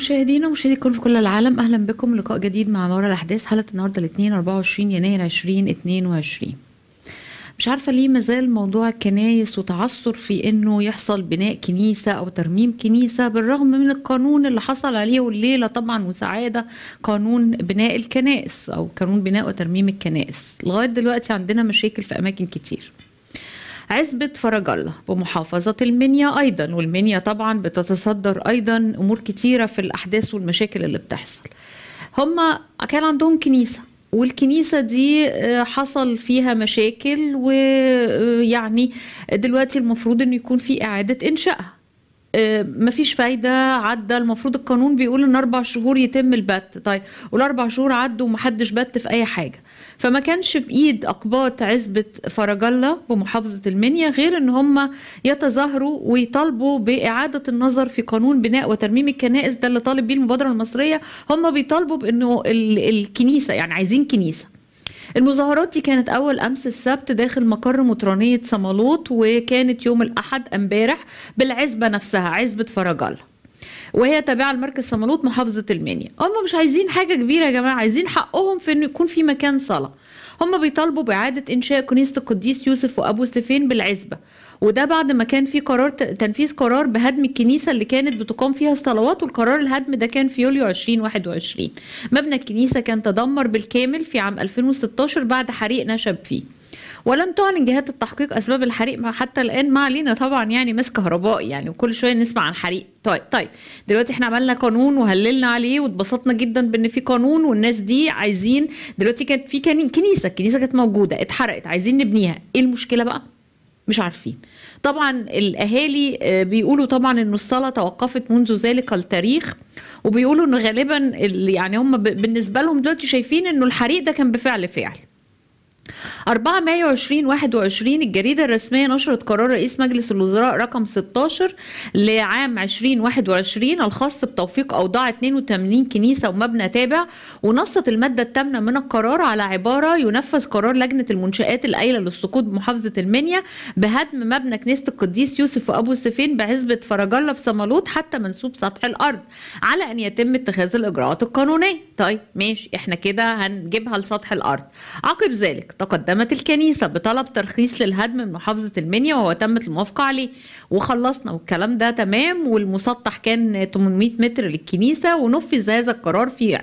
مشاهدينا ومشاهديكم في كل العالم اهلا بكم لقاء جديد مع ورا الاحداث حلقه النهارده الاثنين 24 يناير 2022 مش عارفه ليه مازال موضوع الكنايس وتعثر في انه يحصل بناء كنيسه او ترميم كنيسه بالرغم من القانون اللي حصل عليه والليله طبعا وسعاده قانون بناء الكنائس او قانون بناء وترميم الكنائس لغايه دلوقتي عندنا مشاكل في اماكن كتير عزبة فرج الله بمحافظة المنيا أيضا والمنيا طبعا بتتصدر أيضا أمور كتيرة في الأحداث والمشاكل اللي بتحصل هما كان عندهم كنيسة والكنيسة دي آه، حصل فيها مشاكل ويعني آه، دلوقتي المفروض أن يكون في إعادة إنشائها آه، مفيش فايدة عدى المفروض القانون بيقول ان اربع شهور يتم البت طيب والاربع شهور عدوا ومحدش بت في اي حاجة فما كانش بايد اقباط عزبه فرج الله بمحافظه المنيا غير ان هم يتظاهروا ويطالبوا باعاده النظر في قانون بناء وترميم الكنائس ده اللي طالب بيه المبادره المصريه هم بيطالبوا بانه الكنيسه يعني عايزين كنيسه المظاهرات دي كانت اول امس السبت داخل مقر مطرانيه صمالوط وكانت يوم الاحد امبارح بالعزبه نفسها عزبه فرجاله وهي تابعه لمركز صملوط محافظه المنيا هم مش عايزين حاجه كبيره يا جماعه عايزين حقهم في انه يكون في مكان صلاه هم بيطالبوا باعاده انشاء كنيسه القديس يوسف وابو سيفين بالعزبه وده بعد ما كان في قرار تنفيذ قرار بهدم الكنيسة اللي كانت بتقام فيها الصلوات والقرار الهدم ده كان في يوليو 2021 مبنى الكنيسة كان تدمر بالكامل في عام 2016 بعد حريق نشب فيه ولم تعلن جهات التحقيق اسباب الحريق حتى الان ما علينا طبعا يعني مس كهربائي يعني وكل شويه نسمع عن حريق طيب طيب دلوقتي احنا عملنا قانون وهللنا عليه واتبسطنا جدا بان في قانون والناس دي عايزين دلوقتي كانت في كنيسه الكنيسه كانت موجوده اتحرقت عايزين نبنيها ايه المشكله بقى مش عارفين طبعا الاهالي آه، بيقولوا طبعا ان الصلاه توقفت منذ ذلك التاريخ وبيقولوا ان غالبا يعني هم بالنسبه لهم دلوقتي شايفين انه الحريق ده كان بفعل فعل 4 مايو 2021 الجريدة الرسمية نشرت قرار رئيس مجلس الوزراء رقم 16 لعام 2021 الخاص بتوفيق أوضاع 82 كنيسة ومبنى تابع ونصت المادة الثامنة من القرار على عبارة ينفذ قرار لجنة المنشآت الأيلة للسقوط بمحافظة المنيا بهدم مبنى كنيسة القديس يوسف وأبو سفين بعزبة فرج الله في صمالوط حتى منسوب سطح الأرض على أن يتم اتخاذ الإجراءات القانونية طيب ماشي احنا كده هنجيبها لسطح الأرض عقب ذلك تقدمت الكنيسة بطلب ترخيص للهدم من محافظة المنيا وهو تمت الموافقة عليه وخلصنا والكلام ده تمام والمسطح كان 800 متر للكنيسة ونفذ هذا القرار في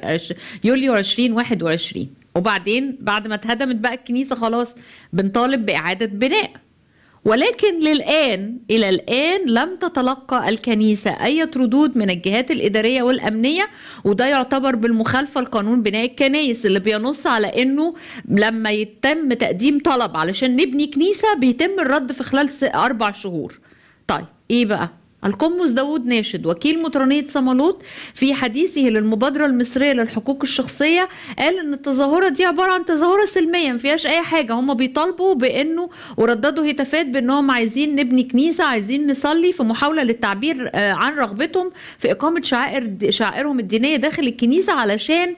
يوليو 2021 وبعدين بعد ما اتهدمت بقى الكنيسة خلاص بنطالب بإعادة بناء ولكن للآن إلى الآن لم تتلقى الكنيسة أي ردود من الجهات الإدارية والأمنية وده يعتبر بالمخالفة لقانون بناء الكنائس اللي بينص على أنه لما يتم تقديم طلب علشان نبني كنيسة بيتم الرد في خلال أربع شهور طيب إيه بقى؟ القمص داود ناشد وكيل مطرانية صمالوط في حديثه للمبادرة المصرية للحقوق الشخصية قال ان التظاهرة دي عبارة عن تظاهرة سلمية ما فيهاش اي حاجة هم بيطالبوا بانه ورددوا هتافات بانهم عايزين نبني كنيسة عايزين نصلي في محاولة للتعبير آه، عن رغبتهم في اقامة شعائر شعائرهم الدينية داخل الكنيسة علشان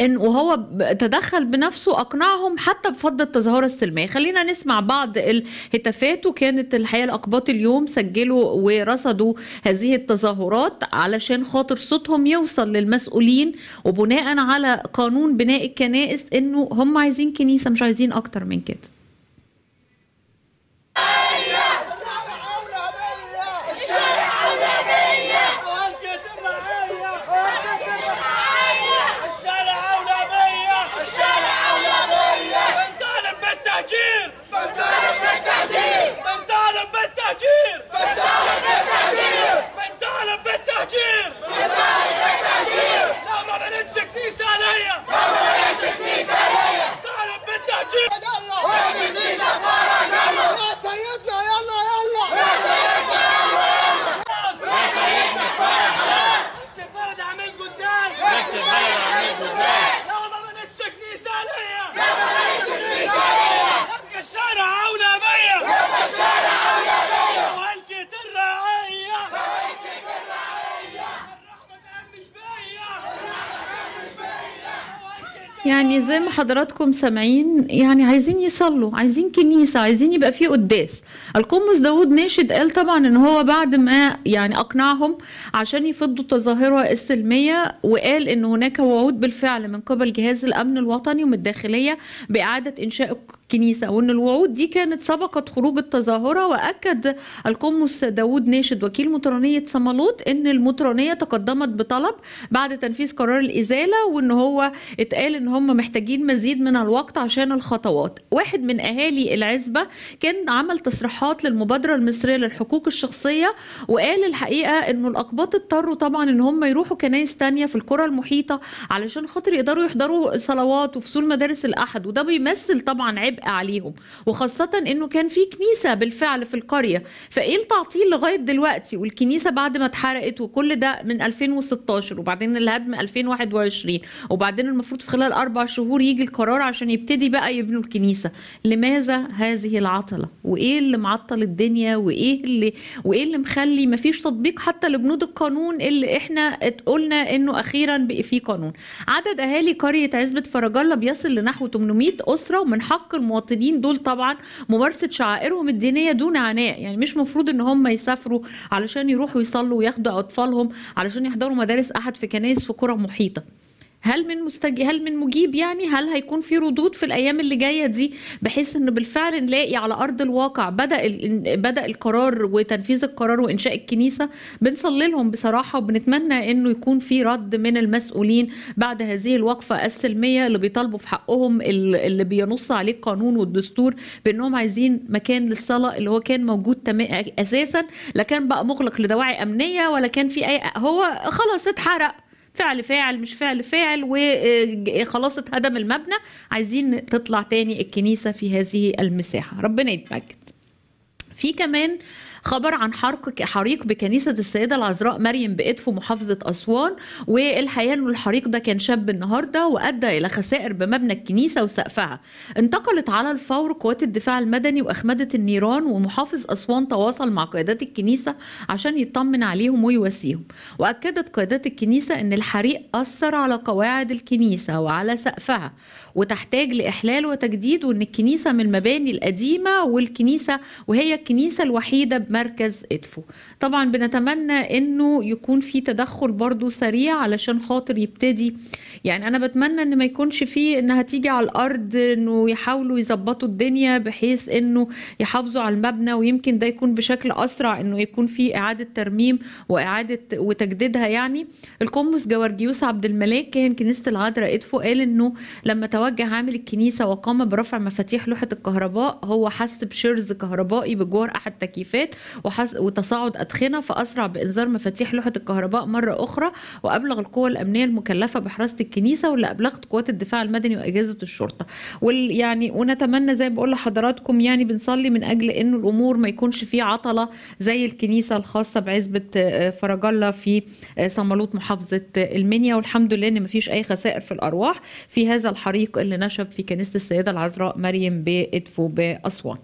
ان وهو تدخل بنفسه اقنعهم حتى بفض التظاهره السلميه خلينا نسمع بعض الهتافات وكانت الحقيقه الاقباط اليوم سجلوا ورصدوا هذه التظاهرات علشان خاطر صوتهم يوصل للمسؤولين وبناء على قانون بناء الكنائس انه هم عايزين كنيسه مش عايزين اكتر من كده تكنيس عليا هو ليش تكنيس عليا طالب بالتهجير يا سيدنا يلا يلا يا سيدنا يلا يلا يا سيدنا كفايه خلاص نفس البلد عامل قداس نفس البلد عامل قداس يابا ما ليش تكنيس عليا يابا ما ليش تكنيس عليا ابقى الشارع اولى بيا ابقى الشارع اولى بيا يعني زي ما حضراتكم سامعين يعني عايزين يصلوا عايزين كنيسة عايزين يبقى فيه قداس القمص داود ناشد قال طبعا ان هو بعد ما يعني اقنعهم عشان يفضوا تظاهرة السلمية وقال ان هناك وعود بالفعل من قبل جهاز الامن الوطني ومن الداخلية باعادة انشاء الكنيسة وأن الوعود دي كانت سبقت خروج التظاهرة وأكد القمص داود ناشد وكيل مطرانية صمالوط أن المطرانية تقدمت بطلب بعد تنفيذ قرار الإزالة وأن هو اتقال أن هم محتاجين مزيد من الوقت عشان الخطوات واحد من أهالي العزبة كان عمل تصريحات للمبادرة المصرية للحقوق الشخصية وقال الحقيقة أن الأقباط اضطروا طبعا أن هم يروحوا كنايس تانية في القرى المحيطة علشان خاطر يقدروا يحضروا صلوات وفصول مدارس الأحد وده بيمثل طبعا عبء عبء عليهم وخاصة انه كان في كنيسة بالفعل في القرية فايه التعطيل لغاية دلوقتي والكنيسة بعد ما اتحرقت وكل ده من 2016 وبعدين الهدم 2021 وبعدين المفروض في خلال اربع شهور يجي القرار عشان يبتدي بقى يبنوا الكنيسة لماذا هذه العطلة وايه اللي معطل الدنيا وايه اللي وايه اللي مخلي مفيش تطبيق حتى لبنود القانون اللي احنا قلنا انه اخيرا بقي فيه قانون عدد اهالي قرية عزبة فرجالة بيصل لنحو 800 اسرة ومن حق المواطنين دول طبعا ممارسه شعائرهم الدينيه دون عناء يعني مش مفروض ان هم يسافروا علشان يروحوا يصلوا وياخدوا اطفالهم علشان يحضروا مدارس احد في كنائس في قرى محيطه هل من مستج... هل من مجيب يعني هل هيكون في ردود في الايام اللي جايه دي بحيث ان بالفعل نلاقي على ارض الواقع بدا ال... بدا القرار وتنفيذ القرار وانشاء الكنيسه بنصلي لهم بصراحه وبنتمنى انه يكون في رد من المسؤولين بعد هذه الوقفه السلميه اللي بيطالبوا في حقهم اللي بينص عليه القانون والدستور بانهم عايزين مكان للصلاه اللي هو كان موجود تم... اساسا لا كان بقى مغلق لدواعي امنيه ولا كان في اي هو خلاص اتحرق فعل فاعل مش فعل فاعل وخلاص آه، اتهدم المبنى عايزين تطلع تاني الكنيسة في هذه المساحة ربنا يتمجد في كمان خبر عن حرق حريق بكنيسة السيدة العذراء مريم بإدفو محافظة أسوان والحقيقة أن الحريق ده كان شاب النهاردة وأدى إلى خسائر بمبنى الكنيسة وسقفها انتقلت على الفور قوات الدفاع المدني وأخمدة النيران ومحافظ أسوان تواصل مع قيادات الكنيسة عشان يطمن عليهم ويواسيهم وأكدت قيادات الكنيسة أن الحريق أثر على قواعد الكنيسة وعلى سقفها وتحتاج لإحلال وتجديد وإن الكنيسة من المباني القديمة والكنيسة وهي الكنيسة الوحيدة بمركز إدفو طبعا بنتمنى إنه يكون في تدخل برضو سريع علشان خاطر يبتدي يعني أنا بتمنى إن ما يكونش فيه إنها تيجي على الأرض إنه يحاولوا يظبطوا الدنيا بحيث إنه يحافظوا على المبنى ويمكن ده يكون بشكل أسرع إنه يكون في إعادة ترميم وإعادة وتجديدها يعني القمص جورجيوس عبد الملاك كاهن كنيسة العذراء إدفو قال إنه لما توقف توجه عامل الكنيسة وقام برفع مفاتيح لوحة الكهرباء هو حس بشرز كهربائي بجوار أحد التكييفات وتصاعد أدخنة فأسرع بإنذار مفاتيح لوحة الكهرباء مرة أخرى وأبلغ القوى الأمنية المكلفة بحراسة الكنيسة واللي أبلغت قوات الدفاع المدني وأجهزة الشرطة ويعني ونتمنى زي بقول لحضراتكم يعني بنصلي من أجل إنه الأمور ما يكونش فيه عطلة زي الكنيسة الخاصة بعزبة آه، فرج الله في آه، صملوط محافظة آه، المنيا والحمد لله إن مفيش أي خسائر في الأرواح في هذا الحريق اللي نشب في كنيسة السيدة العذراء مريم بإدفو بأسوان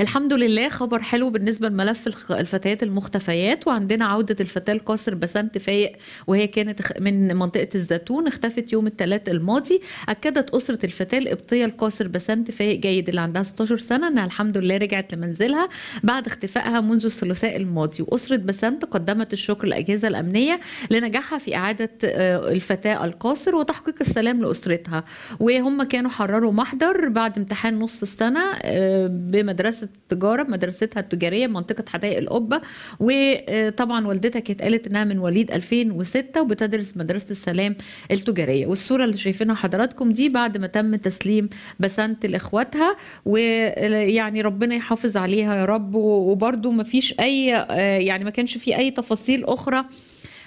الحمد لله خبر حلو بالنسبه لملف الفتيات المختفيات وعندنا عوده الفتاه القاصر بسنت فايق وهي كانت من منطقه الزيتون اختفت يوم الثلاث الماضي اكدت اسره الفتاه القبطيه القاصر بسنت فايق جيد اللي عندها 16 سنه انها الحمد لله رجعت لمنزلها بعد اختفائها منذ الثلاثاء الماضي واسره بسنت قدمت الشكر للاجهزه الامنيه لنجاحها في اعاده آه، الفتاه القاصر وتحقيق السلام لاسرتها وهم كانوا حرروا محضر بعد امتحان نص السنه آه، بمدرسه التجاره مدرستها التجاريه بمنطقه حدائق القبه وطبعا والدتك اتقالت انها من وليد 2006 وبتدرس مدرسه السلام التجاريه والصوره اللي شايفينها حضراتكم دي بعد ما تم تسليم بسنت لاخواتها ويعني ربنا يحافظ عليها يا رب وبرده ما فيش اي آه، يعني ما كانش في اي تفاصيل اخرى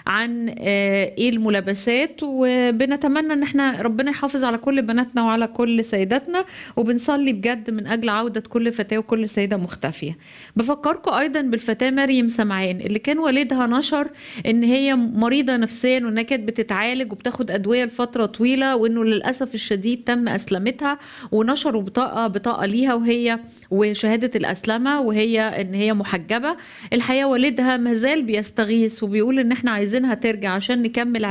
عن آه، ايه الملابسات وبنتمنى ان احنا ربنا يحافظ على كل بناتنا وعلى كل سيداتنا وبنصلي بجد من اجل عوده كل فتاه وكل سيده مختفيه بفكركم ايضا بالفتاه مريم سمعان اللي كان والدها نشر ان هي مريضه نفسيا وانها كانت بتتعالج وبتاخد ادويه لفتره طويله وانه للاسف الشديد تم اسلمتها ونشروا بطاقه بطاقه ليها وهي وشهاده الاسلمه وهي ان هي محجبه الحقيقه والدها مازال بيستغيث وبيقول ان احنا عايزين عايزينها ترجع عشان نكمل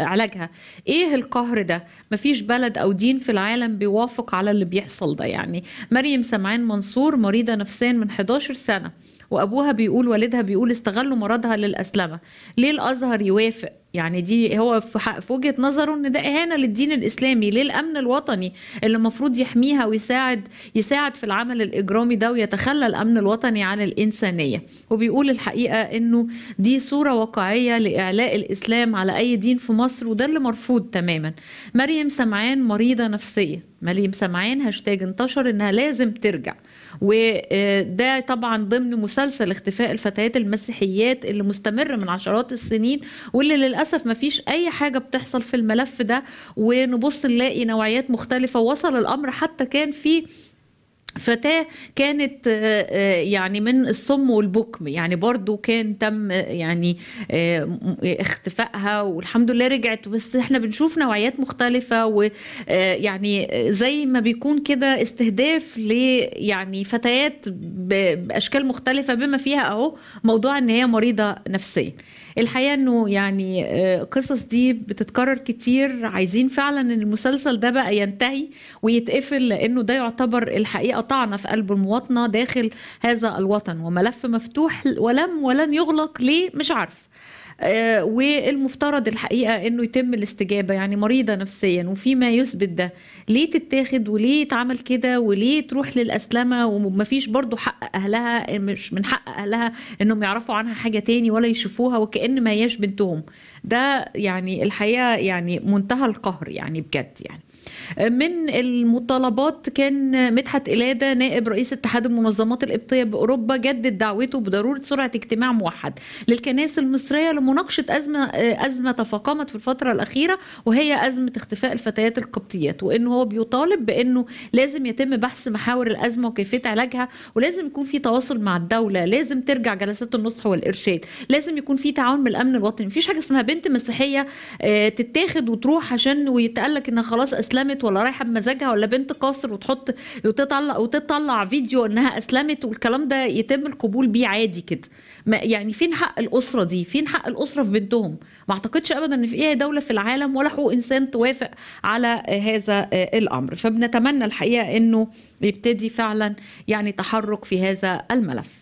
علاجها ايه القهر ده مفيش بلد او دين في العالم بيوافق على اللي بيحصل ده يعني مريم سمعان منصور مريضة نفسيا من 11 سنة وابوها بيقول والدها بيقول استغلوا مرضها للاسلمه ليه الازهر يوافق يعني دي هو في وجهه نظره ان ده اهانه للدين الاسلامي للامن الوطني اللي المفروض يحميها ويساعد يساعد في العمل الاجرامي ده ويتخلى الامن الوطني عن الانسانيه وبيقول الحقيقه انه دي صوره واقعيه لاعلاء الاسلام على اي دين في مصر وده اللي مرفوض تماما مريم سمعان مريضه نفسيه مريم سمعان هاشتاج انتشر انها لازم ترجع وده آه، طبعا ضمن مسلسل اختفاء الفتيات المسيحيات اللي مستمر من عشرات السنين واللي للاسف للاسف ما فيش اي حاجه بتحصل في الملف ده ونبص نلاقي نوعيات مختلفه وصل الامر حتى كان في فتاة كانت آه، آه، يعني من الصم والبكم يعني برضو كان تم آه، يعني اختفائها والحمد لله رجعت بس احنا بنشوف نوعيات مختلفة ويعني زي ما بيكون كده استهداف ل يعني فتيات بأشكال مختلفة بما فيها اهو موضوع ان هي مريضة نفسية الحقيقه انه يعني القصص آه، دي بتتكرر كتير عايزين فعلا ان المسلسل ده بقى ينتهي ويتقفل لانه ده يعتبر الحقيقه طعنه في قلب المواطنه داخل هذا الوطن وملف مفتوح ولم ولن يغلق ليه مش عارفه آه، والمفترض الحقيقه انه يتم الاستجابه يعني مريضه نفسيا وفي ما يثبت ده ليه تتاخد وليه يتعمل كده وليه تروح للاسلمه ومفيش برضو حق اهلها مش من حق اهلها انهم يعرفوا عنها حاجه تاني ولا يشوفوها وكان ما هياش بنتهم ده يعني الحقيقه يعني منتهى القهر يعني بجد يعني من المطالبات كان مدحت إلادة نائب رئيس اتحاد المنظمات القبطية بأوروبا جدد دعوته بضرورة سرعة اجتماع موحد للكنائس المصرية لمناقشة أزمة أزمة تفاقمت في الفترة الأخيرة وهي أزمة اختفاء الفتيات القبطيات وإنه هو بيطالب بإنه لازم يتم بحث محاور الأزمة وكيفية علاجها ولازم يكون في تواصل مع الدولة لازم ترجع جلسات النصح والإرشاد لازم يكون في تعاون من الأمن الوطني مفيش حاجة اسمها بنت مسيحية آه، تتاخد وتروح عشان ويتقال لك إنها خلاص أسلمت اسلمت ولا رايحه بمزاجها ولا بنت قاصر وتحط وتطلع وتطلع فيديو انها اسلمت والكلام ده يتم القبول بيه عادي كده يعني فين حق الاسره دي فين حق الاسره في بنتهم ما اعتقدش ابدا ان في اي دوله في العالم ولا حقوق انسان توافق على هذا آه، الامر فبنتمنى الحقيقه انه يبتدي فعلا يعني تحرك في هذا الملف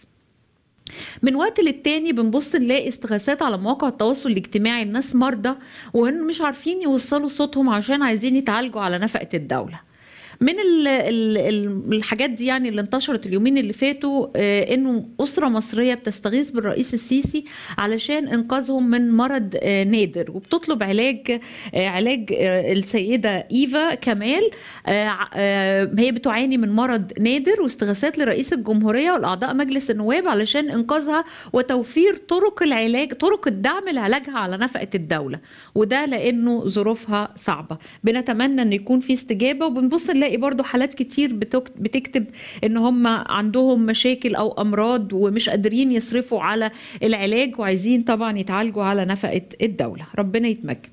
من وقت للتاني بنبص نلاقي استغاثات على مواقع التواصل الاجتماعي الناس مرضى وهم مش عارفين يوصلوا صوتهم عشان عايزين يتعالجوا على نفقة الدولة من الحاجات دي يعني اللي انتشرت اليومين اللي فاتوا آه، انه اسره مصريه بتستغيث بالرئيس السيسي علشان انقاذهم من مرض آه، نادر وبتطلب علاج آه، علاج السيده ايفا كمال هي بتعاني من مرض نادر واستغاثات لرئيس الجمهوريه والاعضاء مجلس النواب علشان انقاذها وتوفير طرق العلاج طرق الدعم لعلاجها على نفقه الدوله وده لانه ظروفها صعبه بنتمنى ان يكون في استجابه وبنبص نلاقي بلاقي برضو حالات كتير بتكتب ان هم عندهم مشاكل او امراض ومش قادرين يصرفوا على العلاج وعايزين طبعا يتعالجوا على نفقه الدوله ربنا يتمجد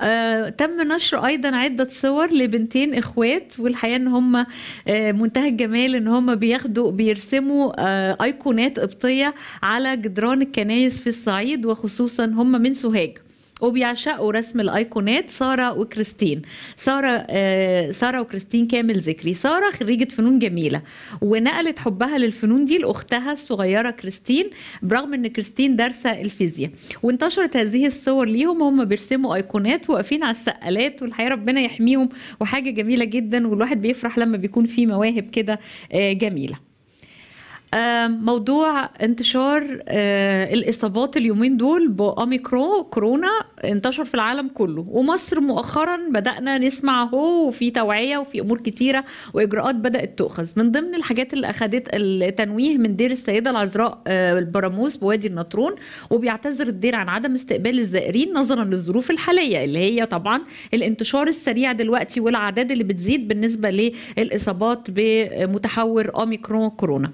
آه، تم نشر ايضا عده صور لبنتين اخوات والحقيقه ان هم آه، منتهى الجمال ان هم بياخدوا بيرسموا آه، ايقونات قبطيه على جدران الكنايس في الصعيد وخصوصا هم من سوهاج وبيعشقوا رسم الايقونات ساره وكريستين ساره آه ساره وكريستين كامل ذكري ساره خريجه فنون جميله ونقلت حبها للفنون دي لاختها الصغيره كريستين برغم ان كريستين دارسه الفيزياء وانتشرت هذه الصور ليهم وهم بيرسموا ايقونات واقفين على السقالات والحقيقه ربنا يحميهم وحاجه جميله جدا والواحد بيفرح لما بيكون في مواهب كده آه جميله آه، موضوع انتشار آه، الاصابات اليومين دول باوميكرون كورونا انتشر في العالم كله ومصر مؤخرا بدانا نسمع هو وفي توعيه وفي امور كتيره واجراءات بدات تؤخذ من ضمن الحاجات اللي اخذت التنويه من دير السيده العذراء آه، البراموس بوادي النطرون وبيعتذر الدير عن عدم استقبال الزائرين نظرا للظروف الحاليه اللي هي طبعا الانتشار السريع دلوقتي والاعداد اللي بتزيد بالنسبه للاصابات بمتحور اوميكرون كورونا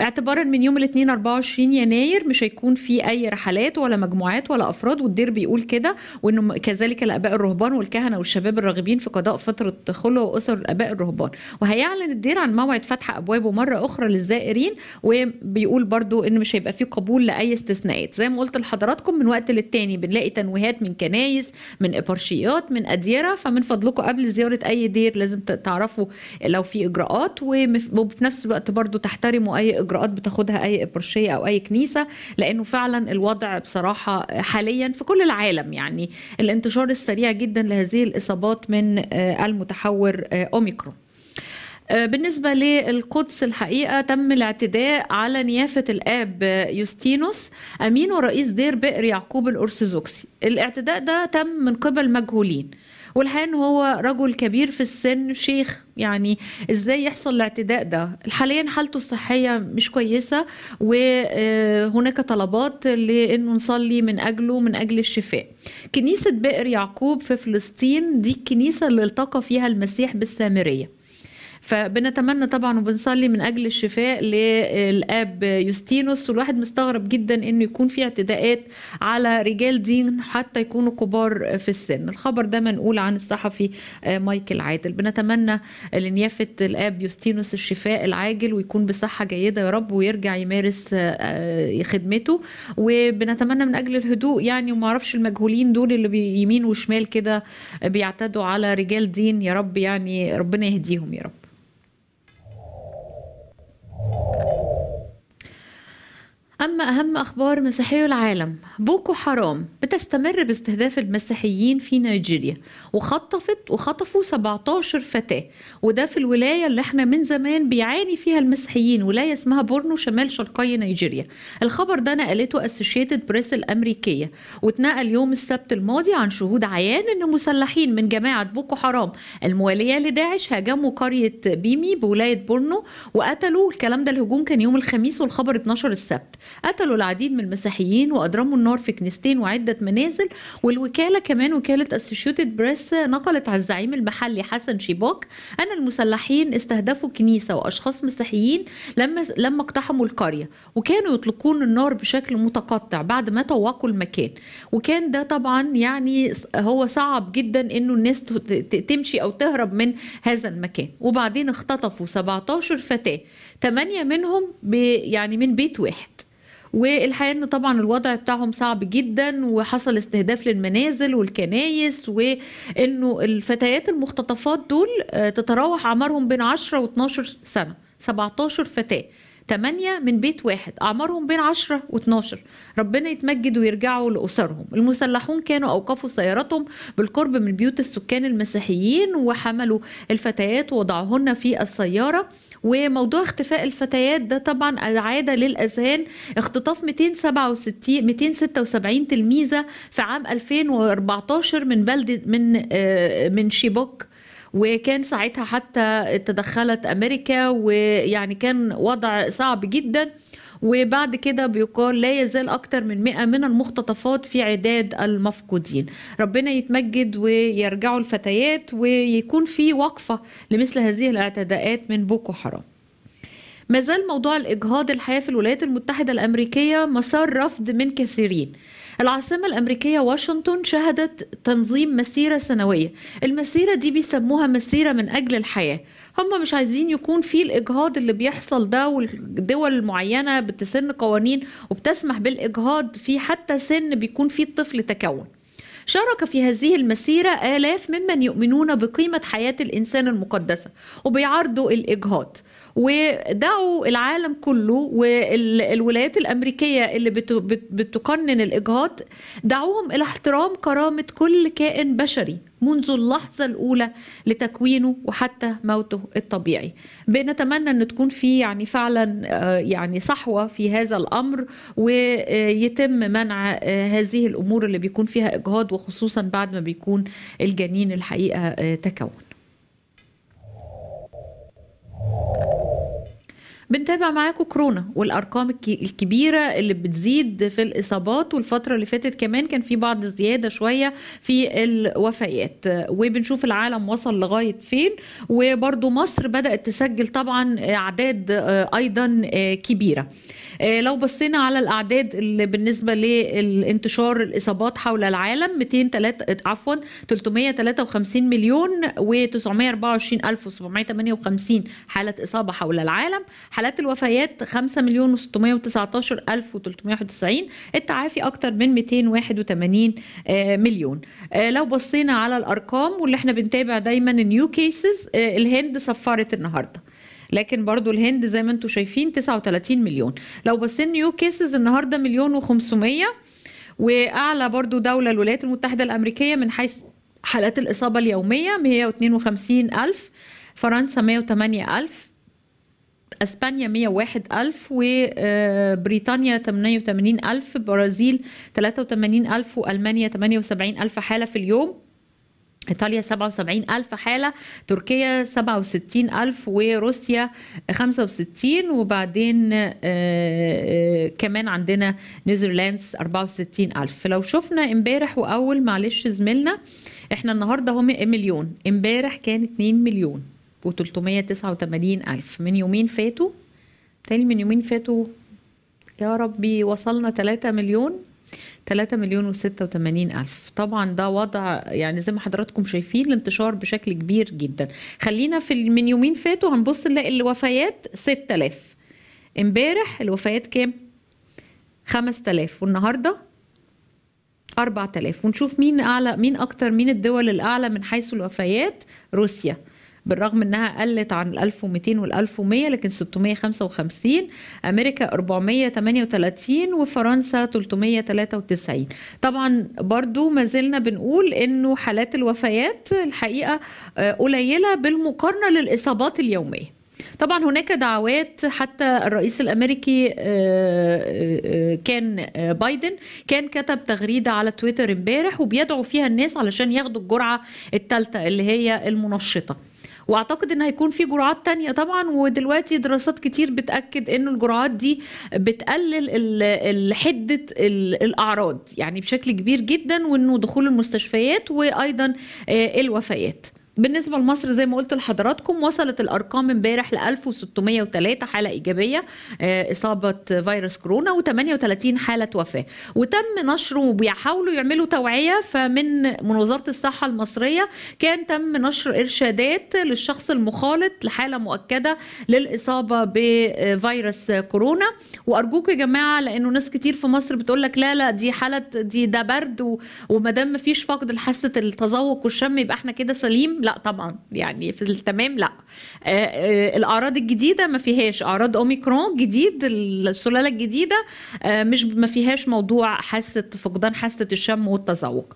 اعتبارا من يوم الاثنين 24 يناير مش هيكون في اي رحلات ولا مجموعات ولا افراد والدير بيقول كده وانه كذلك الاباء الرهبان والكهنه والشباب الراغبين في قضاء فتره خلو واسر الاباء الرهبان وهيعلن الدير عن موعد فتح ابوابه مره اخرى للزائرين وبيقول برضو ان مش هيبقى في قبول لاي استثناءات زي ما قلت لحضراتكم من وقت للتاني بنلاقي تنويهات من كنايس من ابرشيات من اديره فمن فضلكم قبل زياره اي دير لازم تعرفوا لو في اجراءات وفي نفس الوقت برضو تحترموا اي اجراءات بتاخدها اي ابرشيه او اي كنيسه لانه فعلا الوضع بصراحه حاليا في كل العالم يعني الانتشار السريع جدا لهذه الاصابات من آه، المتحور آه، اوميكرون آه، بالنسبة للقدس الحقيقة تم الاعتداء على نيافة الآب يوستينوس أمين ورئيس دير بئر يعقوب الأرثوذكسي الاعتداء ده تم من قبل مجهولين والحقيقه ان هو رجل كبير في السن شيخ يعني ازاي يحصل الاعتداء ده حاليا حالته الصحيه مش كويسه وهناك طلبات لانه نصلي من اجله من اجل الشفاء كنيسه بئر يعقوب في فلسطين دي الكنيسه اللي التقى فيها المسيح بالسامريه فبنتمنى طبعا وبنصلي من اجل الشفاء للاب يوستينوس والواحد مستغرب جدا انه يكون في اعتداءات على رجال دين حتى يكونوا كبار في السن الخبر ده منقول عن الصحفي آه، مايكل عادل بنتمنى لنيافه الاب يوستينوس الشفاء العاجل ويكون بصحه جيده يا رب ويرجع يمارس آه، آه، خدمته وبنتمنى من اجل الهدوء يعني وما اعرفش المجهولين دول اللي يمين وشمال كده بيعتدوا على رجال دين يا رب يعني ربنا يهديهم يا رب أما أهم أخبار مسيحي العالم بوكو حرام بتستمر باستهداف المسيحيين في نيجيريا وخطفت وخطفوا 17 فتاة وده في الولاية اللي احنا من زمان بيعاني فيها المسيحيين ولاية اسمها بورنو شمال شرقي نيجيريا الخبر ده نقلته اسوشيتد بريس الأمريكية واتنقل يوم السبت الماضي عن شهود عيان ان مسلحين من جماعة بوكو حرام الموالية لداعش هاجموا قرية بيمي بولاية بورنو وقتلوا الكلام ده الهجوم كان يوم الخميس والخبر اتنشر السبت قتلوا العديد من المسيحيين وأدرموا نار في كنيستين وعدة منازل والوكالة كمان وكالة اسوشيتد بريس نقلت على الزعيم المحلي حسن شيباك أن المسلحين استهدفوا كنيسة وأشخاص مسيحيين لما لما اقتحموا القرية وكانوا يطلقون النار بشكل متقطع بعد ما طوقوا المكان وكان ده طبعا يعني هو صعب جدا انه الناس تمشي او تهرب من هذا المكان وبعدين اختطفوا 17 فتاة 8 منهم يعني من بيت واحد والحقيقه ان طبعا الوضع بتاعهم صعب جدا وحصل استهداف للمنازل والكنايس وانه الفتيات المختطفات دول آه، تتراوح اعمارهم بين 10 و 12 سنه 17 فتاه 8 من بيت واحد أعمارهم بين 10 و12 ربنا يتمجد ويرجعوا لأسرهم المسلحون كانوا أوقفوا سيارتهم بالقرب من بيوت السكان المسيحيين وحملوا الفتيات ووضعوهن في السيارة وموضوع اختفاء الفتيات ده طبعا العاده للأذهان اختطاف 267 276 تلميذة في عام 2014 من بلدة من آه، من شيبوك وكان ساعتها حتى تدخلت امريكا ويعني كان وضع صعب جدا وبعد كده بيقال لا يزال أكثر من 100 من المختطفات في عداد المفقودين ربنا يتمجد ويرجعوا الفتيات ويكون في وقفة لمثل هذه الاعتداءات من بوكو حرام ما زال موضوع الإجهاض الحياة في الولايات المتحدة الأمريكية مسار رفض من كثيرين العاصمة الأمريكية واشنطن شهدت تنظيم مسيرة سنوية المسيرة دي بيسموها مسيرة من أجل الحياة هم مش عايزين يكون في الإجهاض اللي بيحصل ده والدول المعينة بتسن قوانين وبتسمح بالإجهاض في حتى سن بيكون فيه الطفل تكون شارك في هذه المسيرة آلاف ممن يؤمنون بقيمة حياة الإنسان المقدسة وبيعارضوا الإجهاض ودعوا العالم كله والولايات الامريكيه اللي بتقنن الاجهاض دعوهم الى احترام كرامه كل كائن بشري منذ اللحظة الأولى لتكوينه وحتى موته الطبيعي بنتمنى أن تكون في يعني فعلا آه، يعني صحوة في هذا الأمر ويتم منع آه، هذه الأمور اللي بيكون فيها إجهاض وخصوصا بعد ما بيكون الجنين الحقيقة آه، تكون Thank you. بنتابع معاكم كورونا والارقام الكبيره اللي بتزيد في الاصابات والفتره اللي فاتت كمان كان في بعض زياده شويه في الوفيات وبنشوف العالم وصل لغايه فين وبرده مصر بدات تسجل طبعا اعداد آه، ايضا آه، كبيره آه، لو بصينا على الاعداد اللي بالنسبه للانتشار الاصابات حول العالم 203 عفوا 353 مليون و 924758 حاله اصابه حول العالم حالات الوفيات 5 مليون و619 ألف و391 التعافي أكتر من 281 آه، مليون آه، لو بصينا على الأرقام واللي احنا بنتابع دايما النيو كيسز آه، الهند صفرت النهارده لكن برضو الهند زي ما انتم شايفين 39 مليون لو بصينا نيو كيسز النهارده مليون و500 واعلى برضو دوله الولايات المتحده الامريكيه من حيث حالات الاصابه اليوميه 152 الف فرنسا 108 الف اسبانيا 101000 وبريطانيا 88000 برازيل 83000 والمانيا 78000 حاله في اليوم إيطاليا 77000 حالة تركيا 67000 وروسيا 65 وبعدين آه، آه، كمان عندنا نيوزيلاندز 64000 لو شفنا امبارح وأول معلش زميلنا احنا النهاردة هم مليون امبارح كان 2 مليون و389 ألف من يومين فاتوا تاني من يومين فاتوا يا ربي وصلنا 3 مليون 3 مليون و86 ألف طبعا ده وضع يعني زي ما حضراتكم شايفين الانتشار بشكل كبير جدا خلينا في من يومين فاتوا هنبص نلاقي الوفيات 6000 امبارح الوفيات كام 5000 والنهارده 4000 ونشوف مين اعلى مين اكتر مين الدول الاعلى من حيث الوفيات روسيا بالرغم انها قلت عن ال 1200 وال 1100 لكن 655 امريكا 438 وفرنسا 393 طبعا برضو ما زلنا بنقول انه حالات الوفيات الحقيقه آه، قليله بالمقارنه للاصابات اليوميه طبعا هناك دعوات حتى الرئيس الامريكي آه، آه، كان بايدن كان كتب تغريده على تويتر امبارح وبيدعو فيها الناس علشان ياخدوا الجرعه الثالثه اللي هي المنشطه واعتقد ان هيكون في جرعات تانية طبعا ودلوقتي دراسات كتير بتاكد ان الجرعات دي بتقلل حده الاعراض يعني بشكل كبير جدا وانه دخول المستشفيات وايضا آه، الوفيات بالنسبه لمصر زي ما قلت لحضراتكم وصلت الارقام امبارح ل 1603 حاله ايجابيه آه، اصابه فيروس كورونا و38 حاله وفاه وتم نشره وبيحاولوا يعملوا توعيه فمن من وزاره الصحه المصريه كان تم نشر ارشادات للشخص المخالط لحاله مؤكده للاصابه بفيروس كورونا وارجوكم يا جماعه لانه ناس كتير في مصر بتقول لك لا لا دي حاله دي ده برد وما دام مفيش فقد لحاسه التذوق والشم يبقى احنا كده سليم لا طبعا يعني في التمام لا آه، آه، الاعراض الجديده ما فيهاش اعراض اوميكرون جديد السلاله الجديده آه، مش ما فيهاش موضوع حاسه فقدان حاسه الشم والتذوق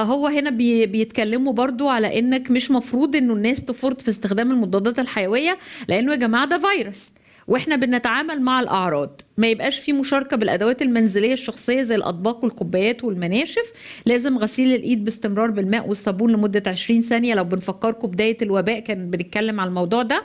هو هنا بيتكلموا برضو على انك مش مفروض انه الناس تفرط في استخدام المضادات الحيويه لانه يا جماعه ده فيروس واحنا بنتعامل مع الاعراض ما يبقاش في مشاركه بالادوات المنزليه الشخصيه زي الاطباق والكوبايات والمناشف لازم غسيل الايد باستمرار بالماء والصابون لمده 20 ثانيه لو بنفكركم بدايه الوباء كان بنتكلم على الموضوع ده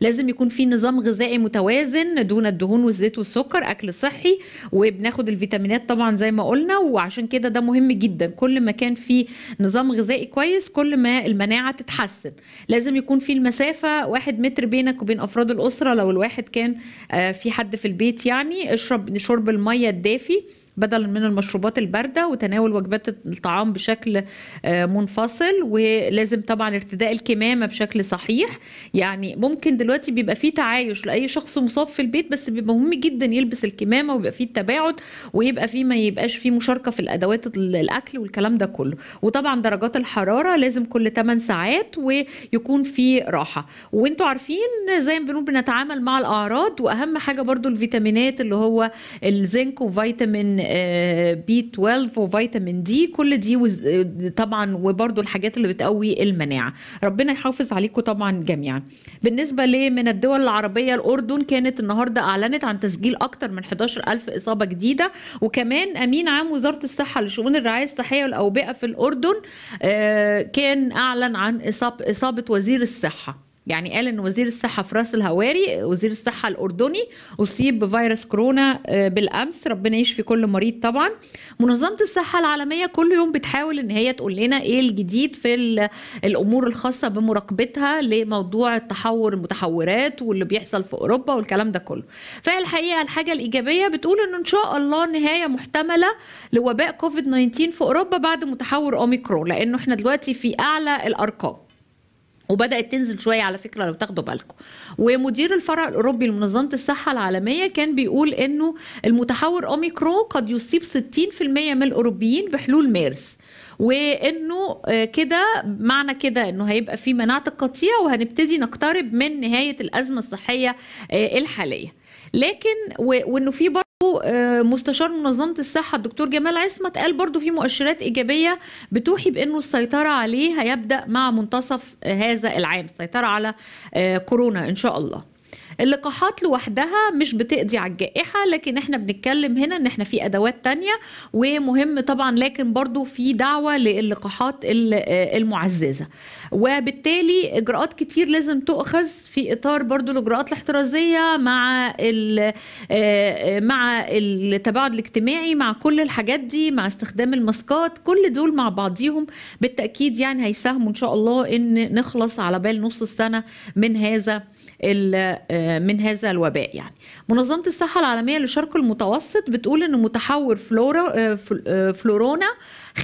لازم يكون في نظام غذائي متوازن دون الدهون والزيت والسكر اكل صحي وبناخد الفيتامينات طبعا زي ما قلنا وعشان كده ده مهم جدا كل ما كان في نظام غذائي كويس كل ما المناعه تتحسن لازم يكون في المسافه واحد متر بينك وبين افراد الاسره لو الواحد كان آه، في حد في البيت يعني اشرب شرب الميه الدافي بدلا من المشروبات البارده وتناول وجبات الطعام بشكل آه، منفصل ولازم طبعا ارتداء الكمامه بشكل صحيح يعني ممكن دلوقتي بيبقى فيه تعايش لاي شخص مصاب في البيت بس بيبقى مهم جدا يلبس الكمامه ويبقى فيه التباعد ويبقى فيه ما يبقاش فيه مشاركه في الادوات الاكل والكلام ده كله وطبعا درجات الحراره لازم كل 8 ساعات ويكون في راحه وانتوا عارفين زي ما بنقول بنتعامل مع الاعراض واهم حاجه برضو الفيتامينات اللي هو الزنك وفيتامين بي آه، 12 وفيتامين دي كل دي طبعا وبرده الحاجات اللي بتقوي المناعه ربنا يحافظ عليكم طبعا جميعا بالنسبه لمن الدول العربيه الاردن كانت النهارده اعلنت عن تسجيل اكثر من 11000 اصابه جديده وكمان امين عام وزاره الصحه لشؤون الرعايه الصحيه والاوبئه في الاردن آه، كان اعلن عن اصابه وزير الصحه يعني قال ان وزير الصحه فراس الهواري وزير الصحه الاردني اصيب بفيروس كورونا آه، بالامس ربنا يشفي كل مريض طبعا منظمه الصحه العالميه كل يوم بتحاول ان هي تقول لنا ايه الجديد في الامور الخاصه بمراقبتها لموضوع التحور المتحورات واللي بيحصل في اوروبا والكلام ده كله فالحقيقه الحاجه الايجابيه بتقول ان ان شاء الله نهايه محتمله لوباء كوفيد 19 في اوروبا بعد متحور اوميكرون لانه احنا دلوقتي في اعلى الارقام وبدات تنزل شويه على فكره لو تاخدوا بالكم ومدير الفرع الاوروبي لمنظمه الصحه العالميه كان بيقول انه المتحور اوميكرو قد يصيب 60% من الاوروبيين بحلول مارس وانه آه، كده معنى كده انه هيبقى في مناعه القطيع وهنبتدي نقترب من نهايه الازمه الصحيه آه، الحاليه لكن وانه في آه، مستشار منظمة الصحة الدكتور جمال عصمت قال برضو في مؤشرات إيجابية بتوحي بأنه السيطرة عليه هيبدأ مع منتصف هذا العام السيطرة على آه، كورونا إن شاء الله اللقاحات لوحدها مش بتقضي على الجائحة لكن احنا بنتكلم هنا ان احنا في ادوات تانية ومهم طبعا لكن برضو في دعوة للقاحات المعززة وبالتالي اجراءات كتير لازم تؤخذ في اطار برضو الاجراءات الاحترازية مع آه، مع التباعد الاجتماعي مع كل الحاجات دي مع استخدام الماسكات كل دول مع بعضيهم بالتأكيد يعني هيساهموا ان شاء الله ان نخلص على بال نص السنة من هذا آه، من هذا الوباء يعني منظمة الصحة العالمية للشرق المتوسط بتقول ان متحور فلورا آه، آه، فلورونا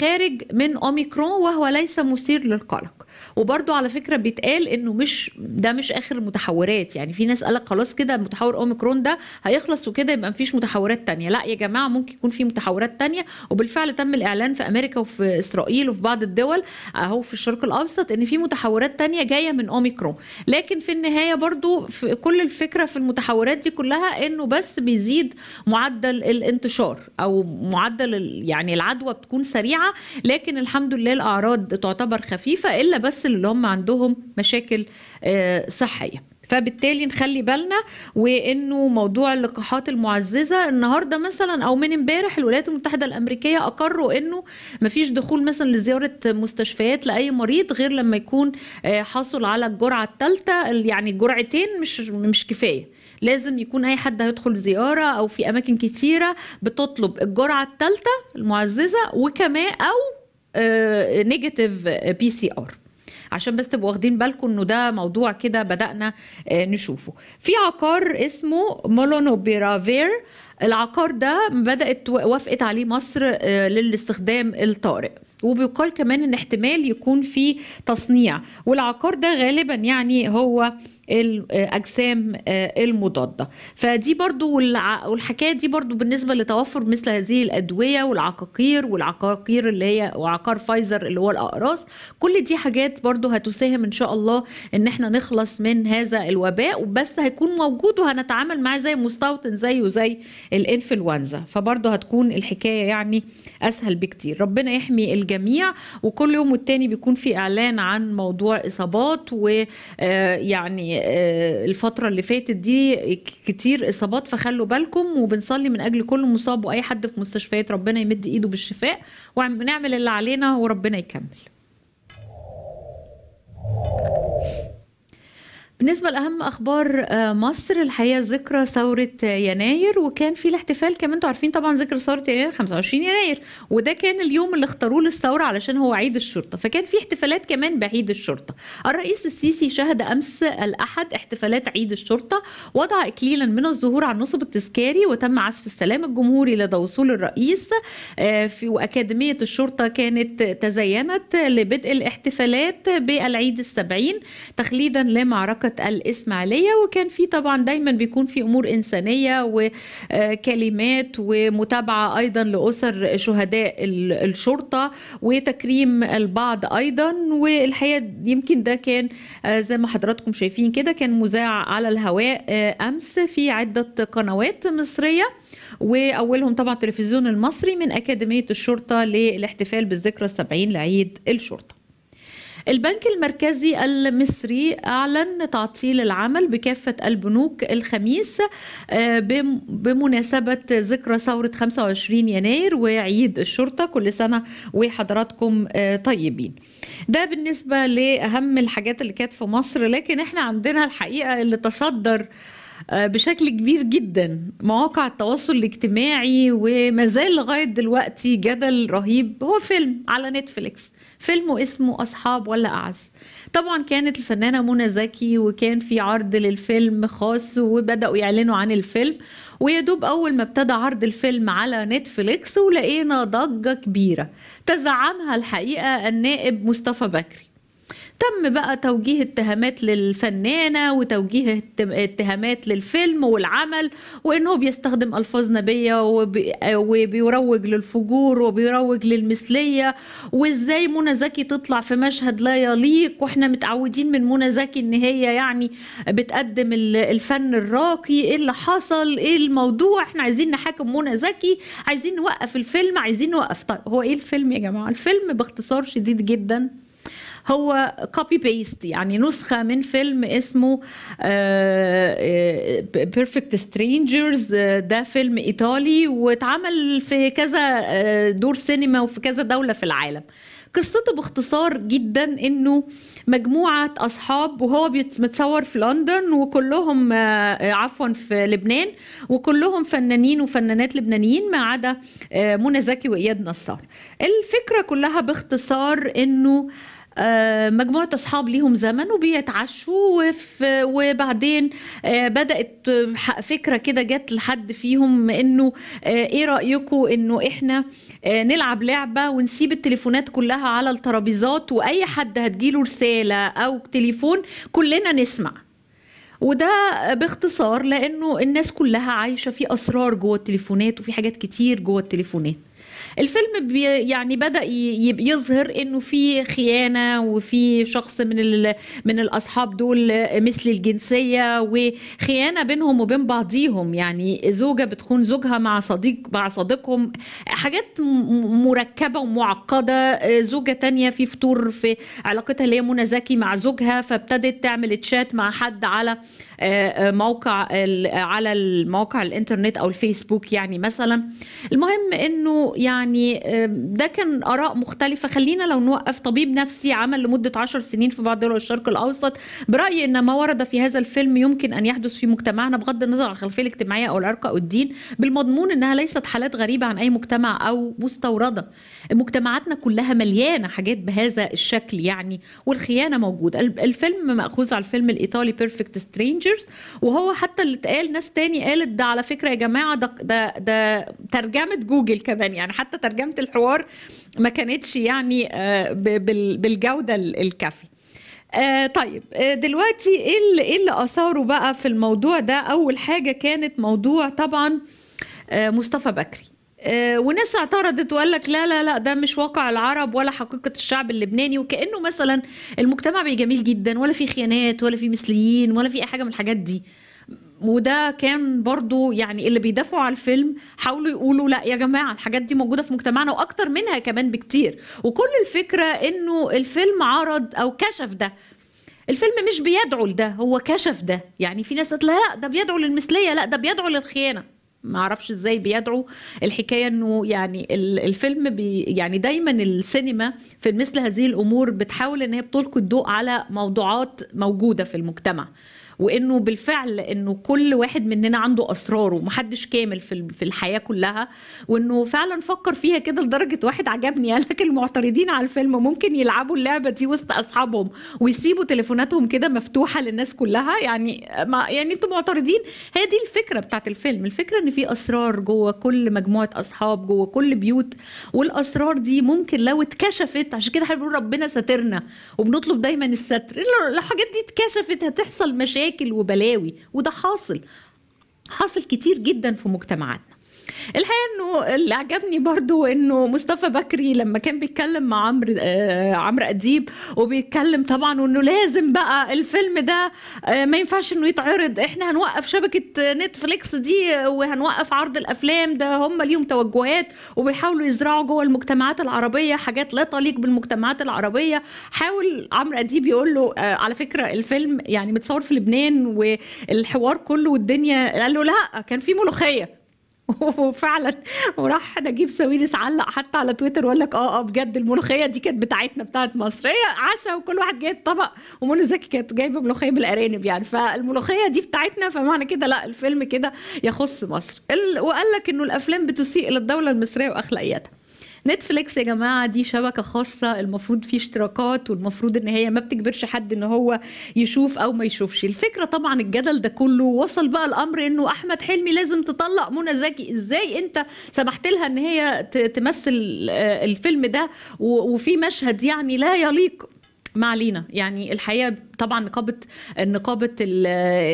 خارج من أوميكرون وهو ليس مثير للقلق وبرده على فكرة بيتقال إنه مش ده مش آخر المتحورات يعني في ناس قالك خلاص كده متحور أوميكرون ده هيخلص وكده يبقى مفيش متحورات تانية لا يا جماعة ممكن يكون في متحورات تانية وبالفعل تم الإعلان في أمريكا وفي إسرائيل وفي بعض الدول أهو في الشرق الأوسط إن في متحورات تانية جاية من أوميكرون لكن في النهاية برضو في كل الفكرة في المتحورات دي كلها إنه بس بيزيد معدل الانتشار أو معدل يعني العدوى بتكون سريعة لكن الحمد لله الاعراض تعتبر خفيفه الا بس اللي هم عندهم مشاكل آه، صحيه فبالتالي نخلي بالنا وانه موضوع اللقاحات المعززه النهارده مثلا او من امبارح الولايات المتحده الامريكيه اقروا انه مفيش دخول مثلا لزياره مستشفيات لاي مريض غير لما يكون آه، حصل على الجرعه الثالثه يعني الجرعتين مش مش كفايه لازم يكون اي حد هيدخل زياره او في اماكن كتيره بتطلب الجرعه الثالثه المعززه وكمان او نيجاتيف بي سي ار عشان بس تبقوا واخدين بالكم انه ده موضوع كده بدانا آه، نشوفه في عقار اسمه مولونوبيرافير العقار ده بدات وافقت عليه مصر آه، للاستخدام الطارئ وبيقال كمان ان احتمال يكون في تصنيع والعقار ده غالبا يعني هو الاجسام آه، آه، المضاده فدي برضو والحكايه دي برضو بالنسبه لتوفر مثل هذه الادويه والعقاقير والعقاقير اللي هي وعقار فايزر اللي هو الاقراص كل دي حاجات برضو هتساهم ان شاء الله ان احنا نخلص من هذا الوباء وبس هيكون موجود وهنتعامل معاه زي مستوطن زيه زي الانفلونزا فبرضو هتكون الحكايه يعني اسهل بكتير ربنا يحمي الجميع وكل يوم والتاني بيكون في اعلان عن موضوع اصابات ويعني آه، آه، الفتره اللي فاتت دي كتير اصابات فخلوا بالكم وبنصلي من اجل كل مصاب واي حد في مستشفيات ربنا يمد ايده بالشفاء ونعمل اللي علينا وربنا يكمل بالنسبة لأهم أخبار آه، مصر الحقيقة ذكرى ثورة آه، يناير وكان في الاحتفال كمان أنتوا عارفين طبعا ذكرى ثورة يناير 25 يناير وده كان اليوم اللي اختاروه للثورة علشان هو عيد الشرطة فكان في احتفالات كمان بعيد الشرطة الرئيس السيسي شهد أمس الأحد احتفالات عيد الشرطة وضع إكليلا من الزهور على النصب التذكاري وتم عزف السلام الجمهوري لدى وصول الرئيس آه، في وأكاديمية الشرطة كانت تزينت لبدء الاحتفالات بالعيد السبعين تخليدا لمعركة الإسماعيلية وكان في طبعا دايما بيكون في أمور إنسانية وكلمات ومتابعة أيضا لأسر شهداء الشرطة وتكريم البعض أيضا والحقيقة يمكن ده كان آه، زي ما حضراتكم شايفين كده كان مذاع على الهواء آه، أمس في عدة قنوات مصرية واولهم طبعا التلفزيون المصري من اكاديميه الشرطه للاحتفال بالذكرى السبعين لعيد الشرطه البنك المركزي المصري أعلن تعطيل العمل بكافة البنوك الخميس آه، بمناسبة ذكرى ثورة 25 يناير وعيد الشرطة كل سنة وحضراتكم آه، طيبين ده بالنسبة لأهم الحاجات اللي كانت في مصر لكن احنا عندنا الحقيقة اللي تصدر آه، بشكل كبير جدا مواقع التواصل الاجتماعي وما زال لغايه دلوقتي جدل رهيب هو فيلم على نتفليكس فيلمه اسمه أصحاب ولا أعز طبعا كانت الفنانة منى زكي وكان في عرض للفيلم خاص وبدأوا يعلنوا عن الفيلم ويدوب أول ما ابتدى عرض الفيلم على نتفليكس ولقينا ضجة كبيرة تزعمها الحقيقة النائب مصطفى بكري تم بقى توجيه اتهامات للفنانه وتوجيه اتهامات للفيلم والعمل وانه بيستخدم الفاظ نبيه وبي... وبيروج للفجور وبيروج للمثليه وازاي منى زكي تطلع في مشهد لا يليق واحنا متعودين من منى زكي ان هي يعني بتقدم الفن الراقي ايه اللي حصل ايه الموضوع احنا عايزين نحاكم منى زكي عايزين نوقف الفيلم عايزين نوقف طيب هو ايه الفيلم يا جماعه الفيلم باختصار شديد جدا هو كوبي بيست يعني نسخه من فيلم اسمه بيرفكت آه، سترينجرز آه، آه، ده فيلم ايطالي واتعمل في كذا دور سينما وفي كذا دوله في العالم قصته باختصار جدا انه مجموعه اصحاب وهو متصور في لندن وكلهم عفوا في لبنان وكلهم فنانين وفنانات لبنانيين ما عدا منى زكي واياد نصار الفكره كلها باختصار انه آه، مجموعة أصحاب ليهم زمن وبيتعشوا وبعدين آه، بدأت فكرة كده جت لحد فيهم إنه آه، إيه رأيكم إنه إحنا نلعب لعبة ونسيب التليفونات كلها على الترابيزات وأي حد هتجيله رسالة أو تليفون كلنا نسمع وده باختصار لانه الناس كلها عايشه في اسرار جوه التليفونات وفي حاجات كتير جوه التليفونات الفيلم بي يعني بدا يظهر انه في خيانه وفي شخص من ال... من الاصحاب دول مثل الجنسيه وخيانه بينهم وبين بعضيهم يعني زوجه بتخون زوجها مع صديق مع صديقهم حاجات مركبه ومعقده زوجه تانية في فطور في علاقتها اللي هي منى زكي مع زوجها فابتدت تعمل تشات مع حد على آه، آه، موقع على الموقع الانترنت او الفيسبوك يعني مثلا المهم انه يعني ده كان اراء مختلفه خلينا لو نوقف طبيب نفسي عمل لمده 10 سنين في بعض دول الشرق الاوسط برايي ان ما ورد في هذا الفيلم يمكن ان يحدث في مجتمعنا بغض النظر عن الخلفيه الاجتماعيه او العرق او الدين بالمضمون انها ليست حالات غريبه عن اي مجتمع او مستورده مجتمعاتنا كلها مليانه حاجات بهذا الشكل يعني والخيانه موجوده الفيلم ماخوذ على الفيلم الايطالي بيرفكت سترينجرز وهو حتى اللي اتقال ناس تاني قالت ده على فكره يا جماعه ده ده ده ترجمه جوجل كمان يعني حتى ترجمه الحوار ما كانتش يعني آه، بالجوده الكافيه آه طيب آه دلوقتي ايه, إيه اللي ايه اثاره بقى في الموضوع ده اول حاجه كانت موضوع طبعا آه مصطفى بكري آه، وناس اعترضت وقال لك لا لا لا ده مش واقع العرب ولا حقيقه الشعب اللبناني وكانه مثلا المجتمع جميل جدا ولا في خيانات ولا في مثليين ولا في اي حاجه من الحاجات دي وده كان برضو يعني اللي بيدافعوا على الفيلم حاولوا يقولوا لا يا جماعة الحاجات دي موجودة في مجتمعنا وأكتر منها كمان بكتير وكل الفكرة إنه الفيلم عرض أو كشف ده الفيلم مش بيدعو لده هو كشف ده يعني في ناس قالت لا لا ده بيدعو للمثلية لا ده بيدعو للخيانة ما اعرفش ازاي بيدعوا الحكايه انه يعني الفيلم بي يعني دايما السينما في مثل هذه الامور بتحاول ان هي بتلقي الضوء على موضوعات موجوده في المجتمع وانه بالفعل انه كل واحد مننا عنده اسراره ومحدش كامل في في الحياه كلها وانه فعلا فكر فيها كده لدرجه واحد عجبني قال لك المعترضين على الفيلم ممكن يلعبوا اللعبه دي وسط اصحابهم ويسيبوا تليفوناتهم كده مفتوحه للناس كلها يعني ما يعني انتوا معترضين هي دي الفكره بتاعت الفيلم الفكره ان في اسرار جوه كل مجموعه اصحاب جوه كل بيوت والاسرار دي ممكن لو اتكشفت عشان كده احنا بنقول ربنا ساترنا وبنطلب دايما الستر لو الحاجات دي اتكشفت هتحصل مشاكل مشاكل وبلاوي وده حاصل حاصل كتير جدا في مجتمعاتنا الحقيقه انه اللي عجبني برضو انه مصطفى بكري لما كان بيتكلم مع عمرو آه عمرو اديب وبيتكلم طبعا وانه لازم بقى الفيلم ده آه ما ينفعش انه يتعرض احنا هنوقف شبكه نتفليكس دي وهنوقف عرض الافلام ده هم ليهم توجهات وبيحاولوا يزرعوا جوه المجتمعات العربيه حاجات لا تليق بالمجتمعات العربيه حاول عمرو اديب يقول له آه على فكره الفيلم يعني متصور في لبنان والحوار كله والدنيا قال له لا كان في ملوخيه وفعلا وراح نجيب ساويرس علق حتى على تويتر وقال لك اه اه بجد الملوخيه دي كانت بتاعتنا بتاعت مصر هي عشاء وكل واحد جايب طبق ومنى زكي كانت جايبه ملوخيه بالارانب يعني فالملوخيه دي بتاعتنا فمعنى كده لا الفيلم كده يخص مصر ال... وقال لك انه الافلام بتسيء للدوله المصريه واخلاقياتها نتفليكس يا جماعه دي شبكه خاصه المفروض في اشتراكات والمفروض ان هي ما بتجبرش حد ان هو يشوف او ما يشوفش الفكره طبعا الجدل ده كله وصل بقى الامر انه احمد حلمي لازم تطلق منى زكي ازاي انت سمحت لها ان هي تمثل آه، الفيلم ده وفي مشهد يعني لا يليق ما علينا يعني الحقيقه طبعا نقابه نقابه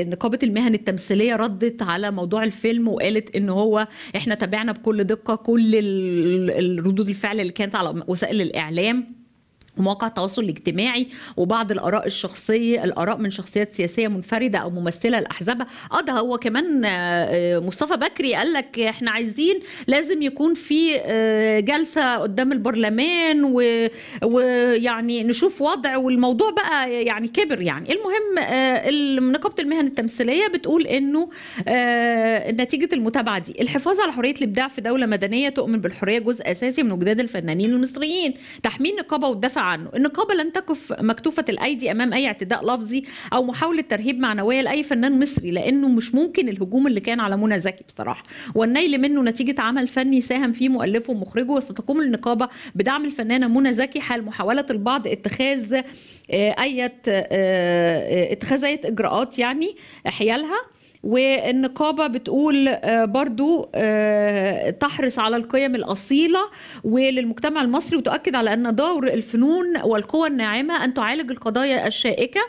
نقابه المهن التمثيليه ردت على موضوع الفيلم وقالت ان هو احنا تابعنا بكل دقه كل ردود الفعل اللي كانت على وسائل الاعلام مواقع التواصل الاجتماعي وبعض الاراء الشخصيه الاراء من شخصيات سياسيه منفرده او ممثله لاحزابها اه ده هو كمان آه، آه، مصطفى بكري قال لك احنا عايزين لازم يكون في آه، جلسه قدام البرلمان ويعني نشوف وضع والموضوع بقى يعني كبر يعني المهم نقابه المهن التمثيليه بتقول انه نتيجه المتابعه دي الحفاظ على حريه الابداع في دوله مدنيه تؤمن بالحريه جزء اساسي من وجدان الفنانين المصريين تحميل نقابه والدفع عنه النقابة لن تقف مكتوفة الأيدي أمام أي اعتداء لفظي أو محاولة ترهيب معنوية لأي فنان مصري لأنه مش ممكن الهجوم اللي كان على منى زكي بصراحة والنيل منه نتيجة عمل فني ساهم فيه مؤلفه ومخرجه وستقوم النقابة بدعم الفنانة منى زكي حال محاولة البعض اتخاذ آه، أي آه، آه، اتخاذ أي إجراءات يعني حيالها والنقابة بتقول آه، برضو آه، تحرص على القيم الأصيلة وللمجتمع المصري وتؤكد على أن دور الفنون والقوى الناعمة أن تعالج القضايا الشائكة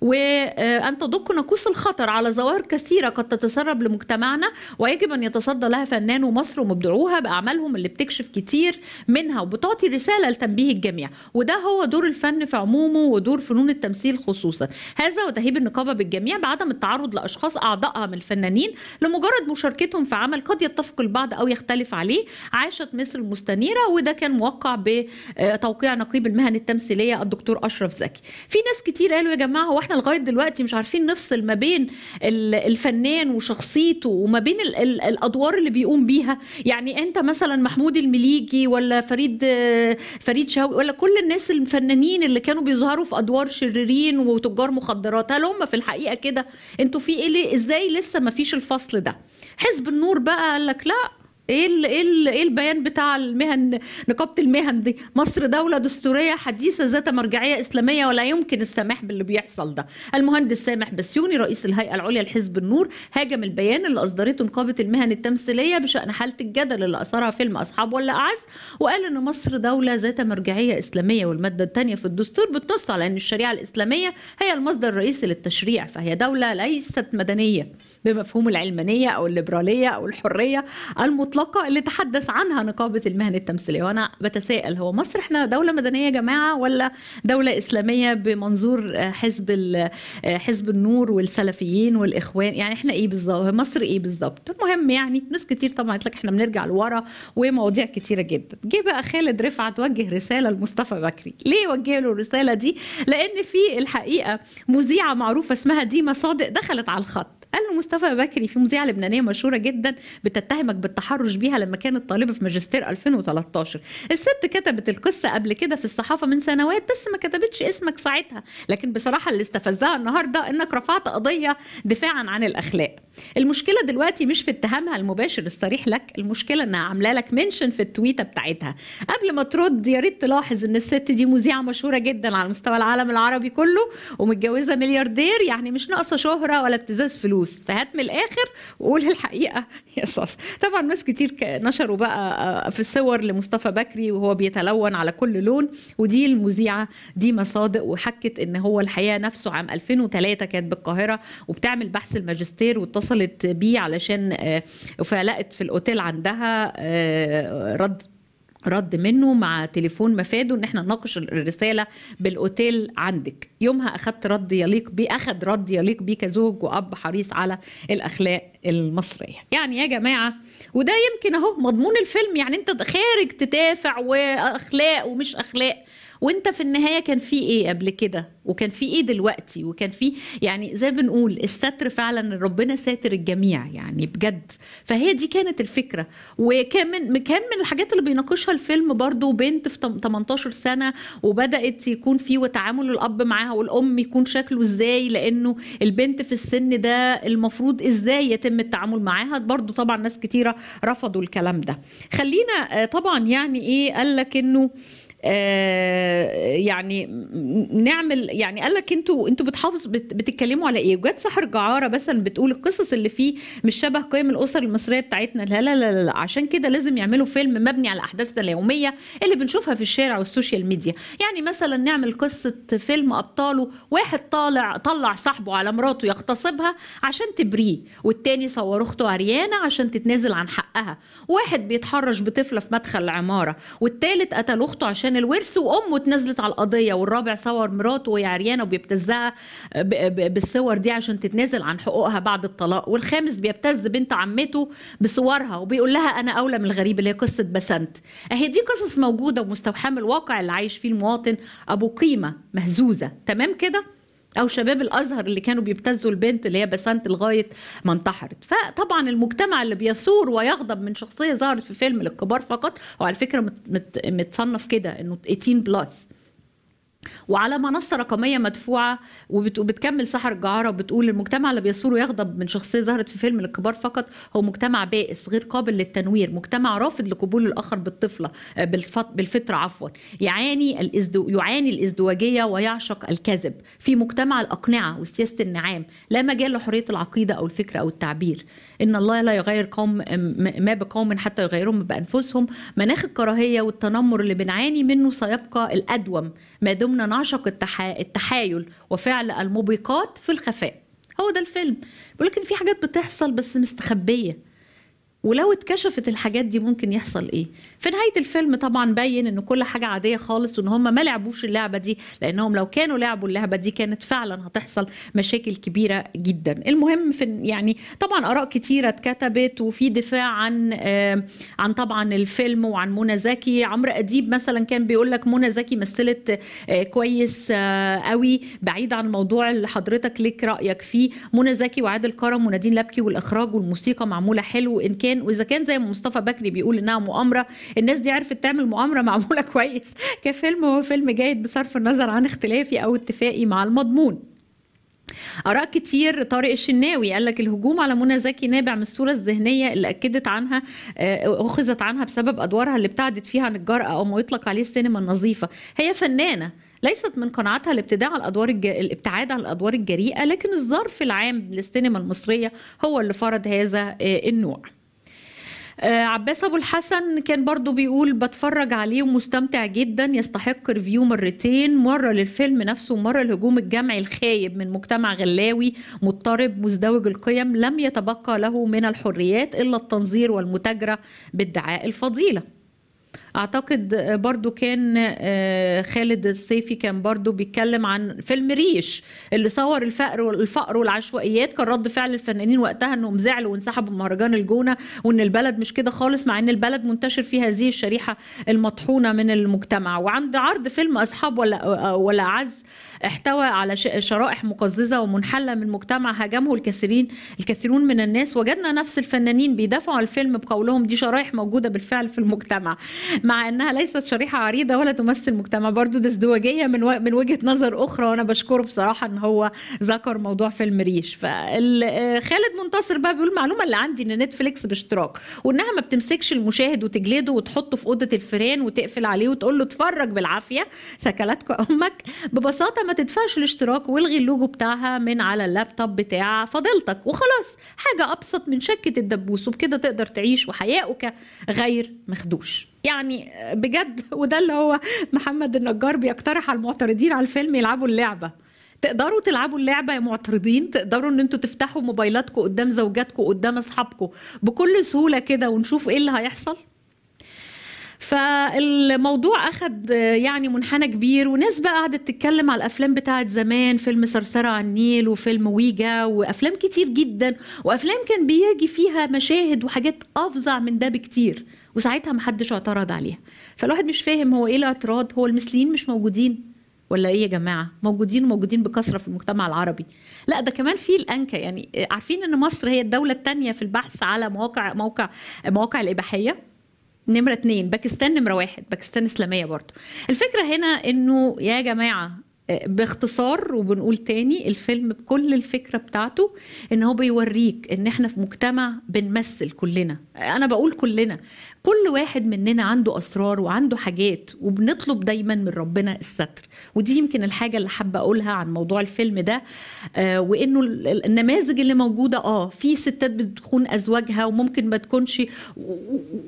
وأن تدق ناقوس الخطر على ظواهر كثيرة قد تتسرب لمجتمعنا ويجب أن يتصدى لها فنان ومصر ومبدعوها بأعمالهم اللي بتكشف كتير منها وبتعطي رسالة لتنبيه الجميع وده هو دور الفن في عمومه ودور فنون التمثيل خصوصا هذا وتهيب النقابة بالجميع بعدم التعرض لأشخاص أعضائها من الفنانين لمجرد مشاركتهم في عمل قد يتفق البعض أو يختلف عليه عاشت مصر المستنيرة وده كان موقع بتوقيع نقيب المهن التمثيلية الدكتور أشرف زكي في ناس كتير قالوا يا جماعة هو احنا لغايه دلوقتي مش عارفين نفصل ما بين الفنان وشخصيته وما بين الـ الـ الادوار اللي بيقوم بيها يعني انت مثلا محمود المليجي ولا فريد فريد شاوي ولا كل الناس الفنانين اللي كانوا بيظهروا في ادوار شريرين وتجار مخدرات هل هم في الحقيقه كده انتوا في ايه ليه ازاي لسه ما فيش الفصل ده حزب النور بقى قال لك لا ايه ايه ايه البيان بتاع المهن نقابه المهن دي مصر دوله دستوريه حديثه ذات مرجعيه اسلاميه ولا يمكن السماح باللي بيحصل ده المهندس سامح بسيوني رئيس الهيئه العليا لحزب النور هاجم البيان اللي اصدرته نقابه المهن التمثيليه بشان حاله الجدل اللي اثارها فيلم اصحاب ولا اعز وقال ان مصر دوله ذات مرجعيه اسلاميه والماده الثانيه في الدستور بتنص على ان الشريعه الاسلاميه هي المصدر الرئيسي للتشريع فهي دوله ليست مدنيه بمفهوم العلمانيه او الليبراليه او الحريه المطلقه اللي تحدث عنها نقابه المهن التمثيليه وانا بتساءل هو مصر احنا دوله مدنيه يا جماعه ولا دوله اسلاميه بمنظور آه، حزب آه، حزب النور والسلفيين والاخوان يعني احنا ايه بالظبط مصر ايه بالظبط المهم يعني ناس كتير طبعا قالت لك احنا بنرجع لورا ومواضيع كتيره جدا جه بقى خالد رفعت وجه رساله لمصطفى بكري ليه وجه له الرساله دي لان في الحقيقه مذيعه معروفه اسمها ديما صادق دخلت على الخط قال مصطفى بكري في مذيعه لبنانيه مشهوره جدا بتتهمك بالتحرش بيها لما كانت طالبه في ماجستير 2013 الست كتبت القصه قبل كده في الصحافه من سنوات بس ما كتبتش اسمك ساعتها لكن بصراحه اللي استفزها النهارده انك رفعت قضيه دفاعا عن الاخلاق المشكله دلوقتي مش في اتهامها المباشر الصريح لك المشكله انها عامله لك منشن في التويته بتاعتها قبل ما ترد يا ريت تلاحظ ان الست دي مذيعه مشهوره جدا على مستوى العالم العربي كله ومتجوزه ملياردير يعني مش ناقصه شهره ولا ابتزاز فلوس فلوس فهات من الاخر وقول الحقيقه يا صاص طبعا ناس كتير نشروا بقى آه، في الصور لمصطفى بكري وهو بيتلون على كل لون ودي المذيعه ديما صادق وحكت ان هو الحقيقه نفسه عام 2003 كانت بالقاهره وبتعمل بحث الماجستير واتصلت بيه علشان آه، فلقت في الاوتيل عندها آه، رد رد منه مع تليفون مفاده ان احنا نناقش الرساله بالاوتيل عندك يومها اخذت رد يليق بيه اخذ رد يليق بيه كزوج واب حريص على الاخلاق المصريه يعني يا جماعه وده يمكن اهو مضمون الفيلم يعني انت خارج تدافع واخلاق ومش اخلاق وانت في النهايه كان في ايه قبل كده وكان في ايه دلوقتي وكان في يعني زي بنقول الستر فعلا ربنا ساتر الجميع يعني بجد فهي دي كانت الفكره وكان من كان من الحاجات اللي بيناقشها الفيلم برضو بنت في 18 سنه وبدات يكون في وتعامل الاب معاها والام يكون شكله ازاي لانه البنت في السن ده المفروض ازاي يتم التعامل معاها برضو طبعا ناس كتيره رفضوا الكلام ده خلينا آه، طبعا يعني ايه قال لك انه آه، يعني نعمل يعني قال لك انتوا انتوا بتحافظوا بتتكلموا على ايه وجات سحر جعاره مثلا بتقول القصص اللي فيه مش شبه قيم الاسر المصريه بتاعتنا لا لا لا, لا. عشان كده لازم يعملوا فيلم مبني على احداثنا اليوميه اللي بنشوفها في الشارع والسوشيال ميديا يعني مثلا نعمل قصه فيلم ابطاله واحد طالع طلع صاحبه على مراته يغتصبها عشان تبريه والتاني صور اخته عريانه عشان تتنازل عن حقها واحد بيتحرش بطفله في مدخل العماره والتالت قتل اخته عشان عشان الورث وامه اتنزلت على القضيه والرابع صور مراته وهي عريانه وبيبتزها بالصور دي عشان تتنازل عن حقوقها بعد الطلاق والخامس بيبتز بنت عمته بصورها وبيقول لها انا اولى من الغريب اللي هي قصه بسنت اهي دي قصص موجوده ومستوحاه من الواقع اللي عايش فيه المواطن ابو قيمه مهزوزه تمام كده او شباب الازهر اللي كانوا بيبتزوا البنت اللي هي بسنت لغايه ما انتحرت فطبعا المجتمع اللي بيثور ويغضب من شخصيه ظهرت في فيلم للكبار فقط وعلى فكره متصنف كده انه 18 بلس وعلى منصه رقميه مدفوعه وبتكمل سحر الجعاره وبتقول المجتمع اللي بيصوره يغضب من شخصيه ظهرت في فيلم للكبار فقط هو مجتمع بائس غير قابل للتنوير مجتمع رافض لقبول الاخر بالطفله آه، بالفطره عفوا يعاني الازدو... يعاني الازدواجيه ويعشق الكذب في مجتمع الاقنعه وسياسه النعام لا مجال لحريه العقيده او الفكر او التعبير ان الله لا يغير قوم ما بقوم حتى يغيرهم بانفسهم مناخ الكراهيه والتنمر اللي بنعاني منه سيبقى الادوم ما دمنا نعشق التحا... التحايل وفعل الموبقات في الخفاء هو ده الفيلم ولكن ان في حاجات بتحصل بس مستخبيه ولو اتكشفت الحاجات دي ممكن يحصل ايه في نهايه الفيلم طبعا بين ان كل حاجه عاديه خالص وان هم ما لعبوش اللعبه دي لانهم لو كانوا لعبوا اللعبه دي كانت فعلا هتحصل مشاكل كبيره جدا المهم في يعني طبعا اراء كتيره اتكتبت وفي دفاع عن آه عن طبعا الفيلم وعن منى زكي عمرو اديب مثلا كان بيقول لك منى زكي مثلت آه كويس آه قوي بعيد عن الموضوع اللي حضرتك ليك رايك فيه منى زكي وعادل كرم ونادين لبكي والاخراج والموسيقى معموله حلو ان كان كان واذا كان زي ما مصطفى بكري بيقول انها مؤامره الناس دي عرفت تعمل مؤامره معموله كويس كفيلم هو فيلم جيد بصرف النظر عن اختلافي او اتفاقي مع المضمون اراء كتير طارق الشناوي قال لك الهجوم على منى زكي نابع من الصوره الذهنيه اللي اكدت عنها آه، اخذت عنها بسبب ادوارها اللي ابتعدت فيها عن الجرأه او ما يطلق عليه السينما النظيفه هي فنانه ليست من قناعتها الابتداء على الادوار الج... الابتعاد عن الادوار الجريئه لكن الظرف العام للسينما المصريه هو اللي فرض هذا آه، النوع آه، عباس ابو الحسن كان برضو بيقول بتفرج عليه ومستمتع جدا يستحق ريفيو مرتين مره للفيلم نفسه ومره الهجوم الجمعي الخايب من مجتمع غلاوي مضطرب مزدوج القيم لم يتبقى له من الحريات الا التنظير والمتاجره بادعاء الفضيله اعتقد برضو كان آه، خالد الصيفي كان برضو بيتكلم عن فيلم ريش اللي صور الفقر والفقر والعشوائيات كان رد فعل الفنانين وقتها انهم زعلوا وانسحبوا من مهرجان الجونه وان البلد مش كده خالص مع ان البلد منتشر فيها هذه الشريحه المطحونه من المجتمع وعند عرض فيلم اصحاب ولا ولا اعز احتوى على شرائح مقززة ومنحلة من مجتمع هاجمه الكثيرين الكثيرون من الناس وجدنا نفس الفنانين بيدافعوا عن الفيلم بقولهم دي شرائح موجودة بالفعل في المجتمع مع أنها ليست شريحة عريضة ولا تمثل مجتمع برضو ده ازدواجية من, و... من وجهة نظر أخرى وأنا بشكره بصراحة أن هو ذكر موضوع فيلم ريش فخالد منتصر بقى بيقول المعلومة اللي عندي أن نتفليكس باشتراك وأنها ما بتمسكش المشاهد وتجلده وتحطه في أوضة الفيران وتقفل عليه وتقول له اتفرج بالعافية ثكلتك أمك ببساطة ما تدفعش الاشتراك والغي اللوجو بتاعها من على اللابتوب بتاع فضيلتك وخلاص حاجة أبسط من شكة الدبوس وبكده تقدر تعيش وحياؤك غير مخدوش يعني بجد وده اللي هو محمد النجار بيقترح على المعترضين على الفيلم يلعبوا اللعبة تقدروا تلعبوا اللعبه يا معترضين تقدروا ان انتوا تفتحوا موبايلاتكم قدام زوجاتكم قدام اصحابكم بكل سهوله كده ونشوف ايه اللي هيحصل فالموضوع اخذ يعني منحنى كبير وناس بقى قعدت تتكلم على الافلام بتاعه زمان فيلم ثرثره على النيل وفيلم ويجا وافلام كتير جدا وافلام كان بيجي فيها مشاهد وحاجات افظع من ده بكتير وساعتها محدش اعترض عليها فالواحد مش فاهم هو ايه الاعتراض هو المثليين مش موجودين ولا ايه يا جماعه موجودين وموجودين بكثره في المجتمع العربي لا ده كمان في الانكى يعني عارفين ان مصر هي الدوله الثانيه في البحث على مواقع موقع مواقع الاباحيه نمرة اتنين باكستان نمرة واحد باكستان إسلامية برضو الفكرة هنا إنه يا جماعة آه، باختصار وبنقول تاني الفيلم بكل الفكرة بتاعته ان هو بيوريك ان احنا في مجتمع بنمثل كلنا انا بقول كلنا كل واحد مننا عنده اسرار وعنده حاجات وبنطلب دايما من ربنا الستر ودي يمكن الحاجه اللي حابه اقولها عن موضوع الفيلم ده آه وانه النماذج اللي موجوده اه في ستات بتخون ازواجها وممكن ما تكونش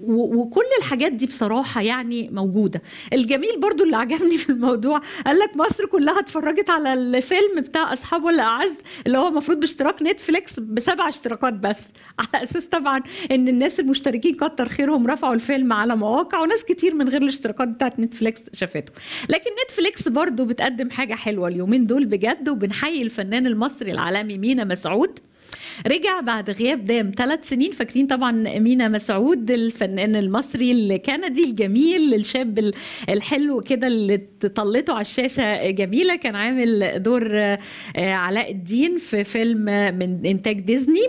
وكل الحاجات دي بصراحه يعني موجوده الجميل برضو اللي عجبني في الموضوع قال لك مصر كلها اتفرجت على الفيلم بتاع اصحاب الاعز اللي هو المفروض باشتراك نتفليكس بسبع اشتراكات بس على اساس طبعا ان الناس المشتركين كتر خيرهم رفع رفعوا الفيلم على مواقع وناس كتير من غير الاشتراكات بتاعت نتفليكس شافته لكن نتفليكس برضو بتقدم حاجة حلوة اليومين دول بجد وبنحيي الفنان المصري العالمي مينا مسعود رجع بعد غياب دام ثلاث سنين فاكرين طبعا مينا مسعود الفنان المصري الكندي الجميل الشاب الحلو كده اللي طلته على الشاشه جميله كان عامل دور آه، علاء الدين في فيلم من انتاج ديزني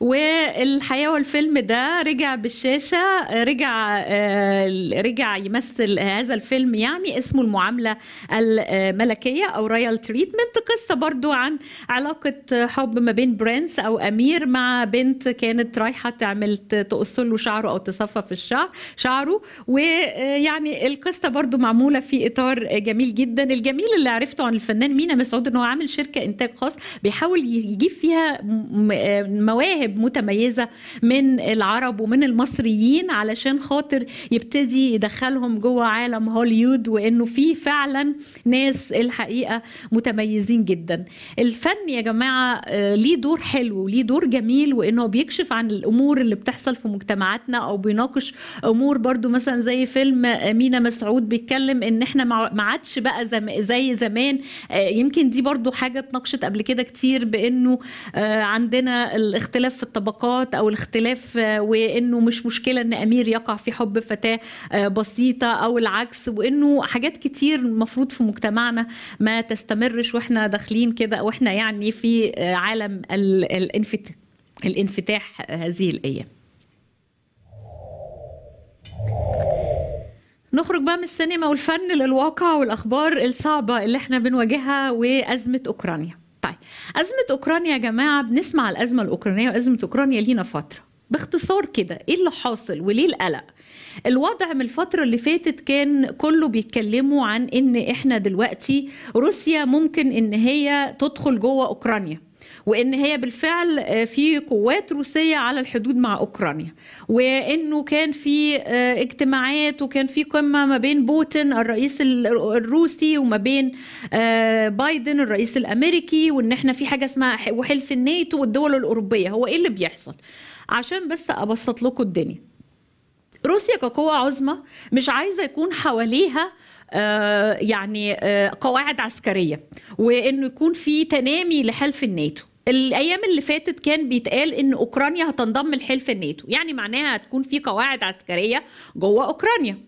والحياه والفيلم ده رجع بالشاشه رجع آه، رجع يمثل هذا الفيلم يعني اسمه المعامله الملكيه او رويال تريتمنت قصه برضو عن علاقه حب ما بين برنس او امير مع بنت كانت رايحه تعمل تقص له شعره او تصفف الشعر شعره ويعني القصه برضو معموله في اطار جميل جدا الجميل اللي عرفته عن الفنان مينا مسعود ان هو عامل شركه انتاج خاص بيحاول يجيب فيها آه، مواهب مواهب متميزه من العرب ومن المصريين علشان خاطر يبتدي يدخلهم جوه عالم هوليود وانه في فعلا ناس الحقيقه متميزين جدا الفن يا جماعه آه، ليه دور حلو وليه دور جميل وانه بيكشف عن الامور اللي بتحصل في مجتمعاتنا او بيناقش امور برضو مثلا زي فيلم آه، مينا مسعود بيتكلم ان احنا ما عادش بقى زي زمان آه، يمكن دي برضو حاجه اتناقشت قبل كده كتير بانه عندنا الاختلاف الاختلاف في الطبقات او الاختلاف آه، وانه مش مشكله ان امير يقع في حب فتاه آه، بسيطه او العكس وانه حاجات كتير المفروض في مجتمعنا ما تستمرش واحنا داخلين كده واحنا يعني في آه، عالم الانفتاح الانفتاح هذه الايام نخرج بقى من السينما والفن للواقع والاخبار الصعبه اللي احنا بنواجهها وازمه اوكرانيا طيب أزمة أوكرانيا يا جماعة بنسمع الأزمة الأوكرانية وأزمة أوكرانيا لينا فترة باختصار كده ايه اللي حاصل وليه القلق الوضع من الفترة اللي فاتت كان كله بيتكلموا عن ان احنا دلوقتي روسيا ممكن ان هي تدخل جوه اوكرانيا وان هي بالفعل آه، في قوات روسيه على الحدود مع اوكرانيا وانه كان في آه، اجتماعات وكان في قمه ما بين بوتين الرئيس الروسي وما بين آه، بايدن الرئيس الامريكي وان احنا في حاجه اسمها وحلف الناتو والدول الاوروبيه هو ايه اللي بيحصل عشان بس ابسط لكم الدنيا روسيا كقوة عظمى مش عايزة يكون حواليها يعني قواعد عسكرية وإنه يكون في تنامي لحلف الناتو الايام اللي فاتت كان بيتقال ان اوكرانيا هتنضم لحلف الناتو يعني معناها هتكون في قواعد عسكريه جوه اوكرانيا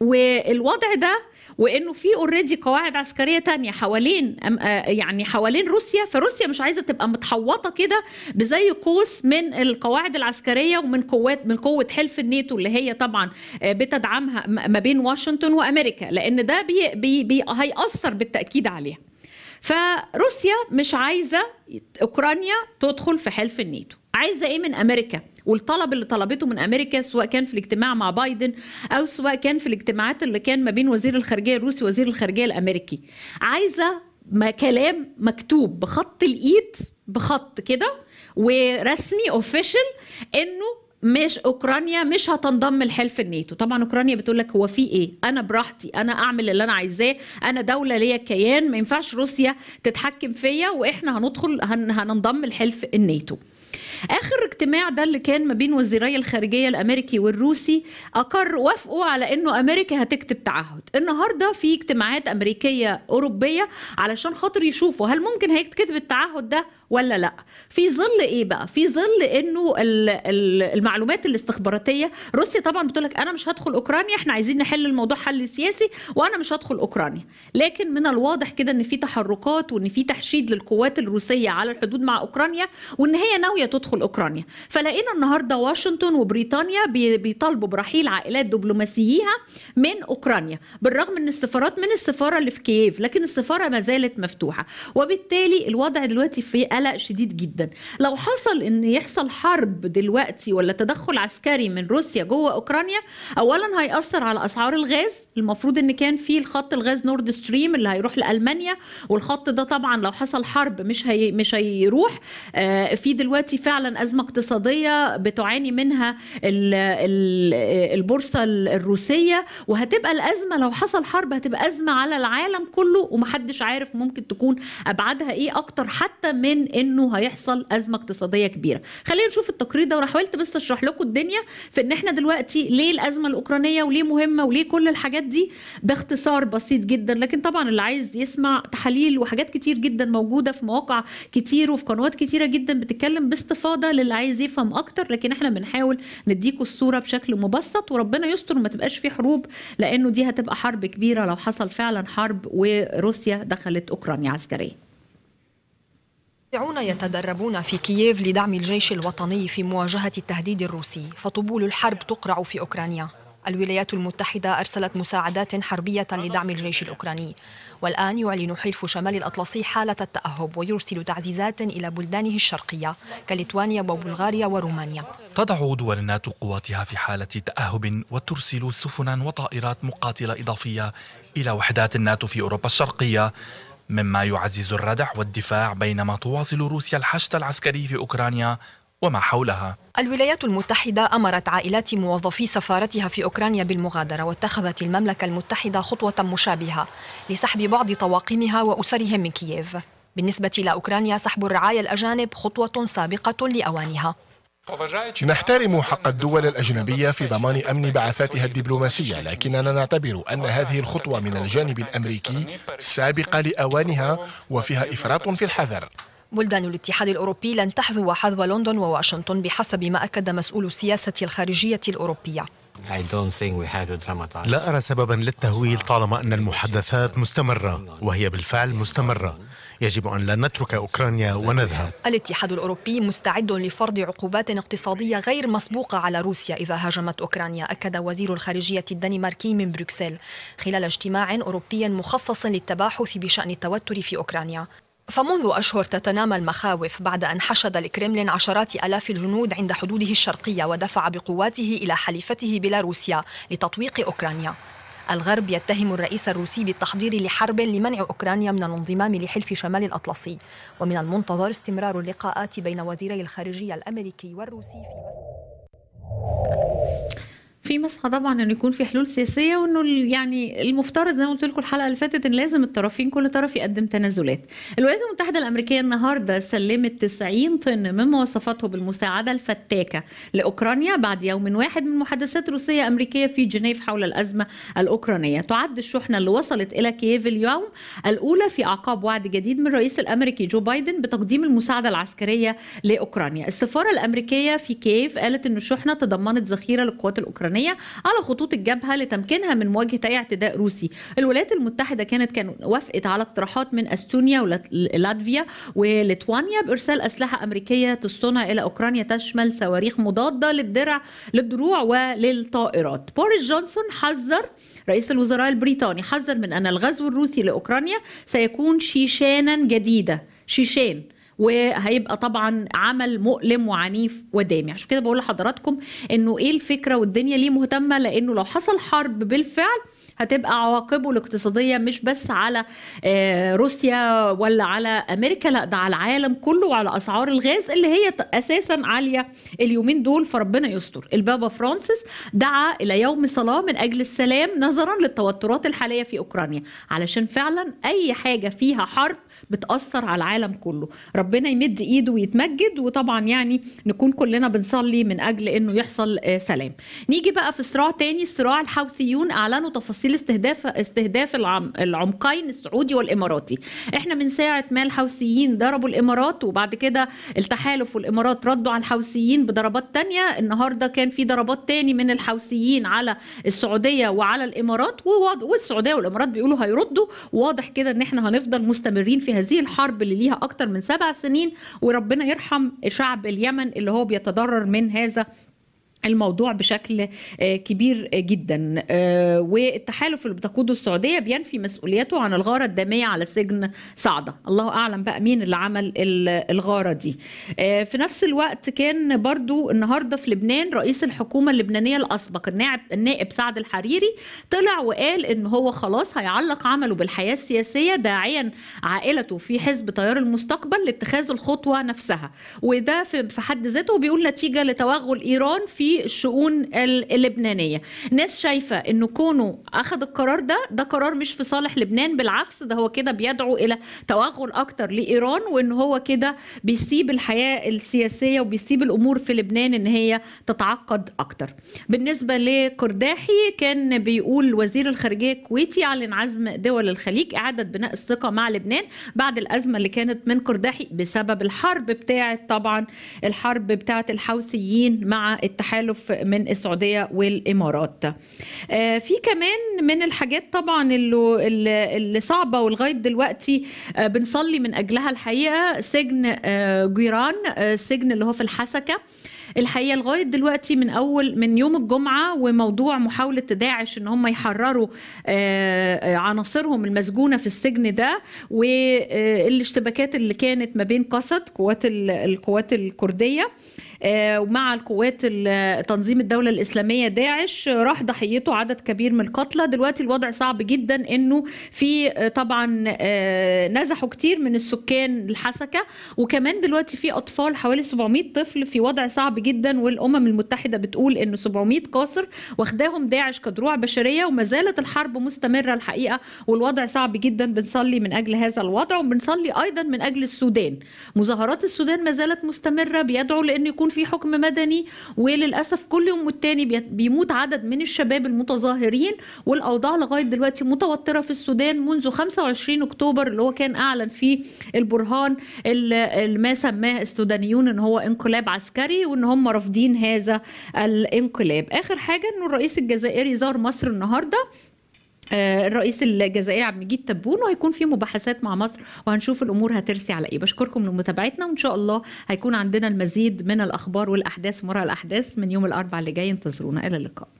والوضع ده وانه في اوريدي قواعد عسكريه تانية حوالين آه، يعني حوالين روسيا فروسيا مش عايزه تبقى متحوطه كده بزي قوس من القواعد العسكريه ومن قوات من قوه حلف الناتو اللي هي طبعا آه، بتدعمها ما بين واشنطن وامريكا لان ده بي بي بي هيأثر بالتاكيد عليها فروسيا مش عايزه اوكرانيا تدخل في حلف الناتو عايزه ايه من امريكا والطلب اللي طلبته من امريكا سواء كان في الاجتماع مع بايدن او سواء كان في الاجتماعات اللي كان ما بين وزير الخارجيه الروسي ووزير الخارجيه الامريكي عايزه كلام مكتوب بخط الايد بخط كده ورسمي اوفيشال انه مش اوكرانيا مش هتنضم لحلف الناتو طبعا اوكرانيا بتقول لك هو في ايه انا براحتي انا اعمل اللي انا عايزاه انا دوله ليا كيان ما ينفعش روسيا تتحكم فيا واحنا هندخل هن هننضم لحلف الناتو اخر اجتماع ده اللي كان ما بين وزيري الخارجيه الامريكي والروسي اقر وافقوا على انه امريكا هتكتب تعهد النهارده في اجتماعات امريكيه اوروبيه علشان خاطر يشوفوا هل ممكن هيكتب التعهد ده ولا لا في ظل ايه بقى في ظل انه المعلومات الاستخباراتيه روسيا طبعا بتقول لك انا مش هدخل اوكرانيا احنا عايزين نحل الموضوع حل سياسي وانا مش هدخل اوكرانيا لكن من الواضح كده ان في تحركات وان في تحشيد للقوات الروسيه على الحدود مع اوكرانيا وان هي ناويه تدخل اوكرانيا فلقينا النهارده واشنطن وبريطانيا بيطالبوا برحيل عائلات دبلوماسييها من اوكرانيا بالرغم ان السفارات من السفاره اللي في كييف لكن السفاره ما زالت مفتوحه وبالتالي الوضع دلوقتي في قلق شديد جدا لو حصل ان يحصل حرب دلوقتي ولا تدخل عسكري من روسيا جوه اوكرانيا اولا هيأثر على اسعار الغاز المفروض ان كان في الخط الغاز نورد ستريم اللي هيروح لالمانيا والخط ده طبعا لو حصل حرب مش هي مش هيروح آه، في دلوقتي فعلا ازمه اقتصاديه بتعاني منها البورصه الروسيه وهتبقى الازمه لو حصل حرب هتبقى ازمه على العالم كله ومحدش عارف ممكن تكون ابعادها ايه اكتر حتى من انه هيحصل ازمه اقتصاديه كبيره خلينا نشوف التقرير ده وانا حاولت بس اشرح لكم الدنيا في ان احنا دلوقتي ليه الازمه الاوكرانيه وليه مهمه وليه كل الحاجات دي باختصار بسيط جدا لكن طبعا اللي عايز يسمع تحاليل وحاجات كتير جدا موجوده في مواقع كتير وفي قنوات كتيره جدا بتتكلم باستفاضه للي عايز يفهم اكتر لكن احنا بنحاول نديكوا الصوره بشكل مبسط وربنا يستر ما تبقاش في حروب لانه دي هتبقى حرب كبيره لو حصل فعلا حرب وروسيا دخلت اوكرانيا عسكريا المتابعون يتدربون في كييف لدعم الجيش الوطني في مواجهة التهديد الروسي فطبول الحرب تقرع في أوكرانيا الولايات المتحدة أرسلت مساعدات حربية لدعم الجيش الأوكراني والآن يعلن حلف شمال الأطلسي حالة التأهب ويرسل تعزيزات إلى بلدانه الشرقية كليتوانيا وبلغاريا ورومانيا تضع دول الناتو قواتها في حالة تأهب وترسل سفنا وطائرات مقاتلة إضافية إلى وحدات الناتو في أوروبا الشرقية مما يعزز الردع والدفاع بينما تواصل روسيا الحشد العسكري في أوكرانيا وما حولها الولايات المتحدة أمرت عائلات موظفي سفارتها في أوكرانيا بالمغادرة واتخذت المملكة المتحدة خطوة مشابهة لسحب بعض طواقمها وأسرهم من كييف بالنسبة لأوكرانيا سحب الرعايا الأجانب خطوة سابقة لأوانها نحترم حق الدول الأجنبية في ضمان أمن بعثاتها الدبلوماسية لكننا نعتبر أن هذه الخطوة من الجانب الأمريكي سابقة لأوانها وفيها إفراط في الحذر بلدان الاتحاد الأوروبي لن تحذو حذو لندن وواشنطن بحسب ما أكد مسؤول السياسة الخارجية الأوروبية لا أرى سببا للتهويل طالما أن المحادثات مستمرة وهي بالفعل مستمرة يجب أن لا نترك أوكرانيا ونذهب الاتحاد الأوروبي مستعد لفرض عقوبات اقتصادية غير مسبوقة على روسيا إذا هاجمت أوكرانيا أكد وزير الخارجية الدنماركي من بروكسل خلال اجتماع أوروبي مخصص للتباحث بشأن التوتر في أوكرانيا فمنذ أشهر تتنامى المخاوف بعد أن حشد الكرملين عشرات ألاف الجنود عند حدوده الشرقية ودفع بقواته إلى حليفته بيلاروسيا لتطويق أوكرانيا الغرب يتهم الرئيس الروسي بالتحضير لحرب لمنع أوكرانيا من الانضمام لحلف شمال الأطلسي ومن المنتظر استمرار اللقاءات بين وزيري الخارجية الأمريكي والروسي في في مسعى طبعا انه يكون في حلول سياسيه وانه يعني المفترض زي ما قلت لكم الحلقه اللي فاتت ان لازم الطرفين كل طرف يقدم تنازلات. الولايات المتحده الامريكيه النهارده سلمت 90 طن مما وصفته بالمساعده الفتاكه لاوكرانيا بعد يوم واحد من محادثات روسيه امريكيه في جنيف حول الازمه الاوكرانيه. تعد الشحنه اللي وصلت الى كييف اليوم الاولى في اعقاب وعد جديد من الرئيس الامريكي جو بايدن بتقديم المساعده العسكريه لاوكرانيا. السفاره الامريكيه في كييف قالت ان الشحنه تضمنت ذخيره للقوات الاوكرانيه الإسلامية على خطوط الجبهة لتمكينها من مواجهة أي اعتداء روسي الولايات المتحدة كانت كان وافقت على اقتراحات من أستونيا ولاتفيا وليتوانيا بإرسال أسلحة أمريكية الصنع إلى أوكرانيا تشمل صواريخ مضادة للدرع للدروع وللطائرات بوريس جونسون حذر رئيس الوزراء البريطاني حذر من أن الغزو الروسي لأوكرانيا سيكون شيشانا جديدة شيشان وهيبقى طبعا عمل مؤلم وعنيف ودامي عشان كده بقول لحضراتكم انه ايه الفكره والدنيا ليه مهتمه لانه لو حصل حرب بالفعل هتبقى عواقبه الاقتصادية مش بس على آه، روسيا ولا على أمريكا لا ده على العالم كله وعلى أسعار الغاز اللي هي أساسا عالية اليومين دول فربنا يستر البابا فرانسيس دعا إلى يوم صلاة من أجل السلام نظرا للتوترات الحالية في أوكرانيا علشان فعلا أي حاجة فيها حرب بتأثر على العالم كله ربنا يمد ايده ويتمجد وطبعا يعني نكون كلنا بنصلي من اجل انه يحصل آه، سلام نيجي بقى في صراع تاني صراع الحوثيون اعلنوا تفاصيل استهداف استهداف العم... العمقين السعودي والاماراتي احنا من ساعه ما الحوثيين ضربوا الامارات وبعد كده التحالف والامارات ردوا على الحوثيين بضربات تانية النهارده كان في ضربات تاني من الحوثيين على السعوديه وعلى الامارات والسعوديه والامارات بيقولوا هيردوا واضح كده ان احنا هنفضل مستمرين في هذه الحرب اللي ليها أكتر من سبع سنين وربنا يرحم شعب اليمن اللي هو بيتضرر من هذا الموضوع بشكل آه، كبير آه، جدا آه، والتحالف اللي بتقوده السعوديه بينفي مسؤوليته عن الغاره الداميه على سجن صعده الله اعلم بقى مين اللي عمل الغاره دي في نفس الوقت كان برضو النهارده في لبنان رئيس الحكومه اللبنانيه الاسبق النائب النائب سعد الحريري طلع وقال ان هو خلاص هيعلق عمله بالحياه السياسيه داعيا عائلته في حزب تيار المستقبل لاتخاذ الخطوه نفسها وده في حد ذاته بيقول نتيجه لتوغل ايران في الشؤون اللبنانيه ناس شايفه انه كونه اخذ القرار ده ده قرار مش في صالح لبنان بالعكس ده هو كده بيدعو الى توغل اكتر لايران وان هو كده بيسيب الحياه السياسيه وبيسيب الامور في لبنان ان هي تتعقد اكتر بالنسبه لقرداحي كان بيقول وزير الخارجيه الكويتي اعلن عزم دول الخليج اعاده بناء الثقه مع لبنان بعد الازمه اللي كانت من قرداحي بسبب الحرب بتاعه طبعا الحرب بتاعه الحوثيين مع التحالف التحالف من السعوديه والامارات آه، في كمان من الحاجات طبعا اللي, اللي صعبه ولغايه دلوقتي آه، بنصلي من اجلها الحقيقه سجن آه، جيران السجن اللي هو في الحسكه الحقيقه لغايه دلوقتي من اول من يوم الجمعه وموضوع محاوله داعش ان هم يحرروا عناصرهم المسجونه في السجن ده والاشتباكات اللي كانت ما بين قسد قوات القوات الكرديه ومع القوات تنظيم الدولة الإسلامية داعش راح ضحيته عدد كبير من القتلى دلوقتي الوضع صعب جدا أنه في آه، طبعا آه، نزحوا كتير من السكان الحسكة وكمان دلوقتي في أطفال حوالي 700 طفل في وضع صعب جدا والأمم المتحدة بتقول أنه 700 قاصر واخداهم داعش كدروع بشرية وما زالت الحرب مستمرة الحقيقة والوضع صعب جدا بنصلي من أجل هذا الوضع وبنصلي أيضا من أجل السودان مظاهرات السودان ما زالت مستمرة بيدعو لأن يكون في حكم مدني ولل للاسف كل يوم والتاني بيموت عدد من الشباب المتظاهرين والاوضاع لغايه دلوقتي متوتره في السودان منذ 25 اكتوبر اللي هو كان اعلن فيه البرهان اللي ما سماه السودانيون ان هو انقلاب عسكري وان هم رافضين هذا الانقلاب اخر حاجه انه الرئيس الجزائري زار مصر النهارده آه، الرئيس الجزائري عبد المجيد تبون وهيكون في مباحثات مع مصر وهنشوف الامور هترسي على ايه بشكركم لمتابعتنا وان شاء الله هيكون عندنا المزيد من الاخبار والاحداث مرة الاحداث من يوم الاربعاء اللي جاي انتظرونا الى اللقاء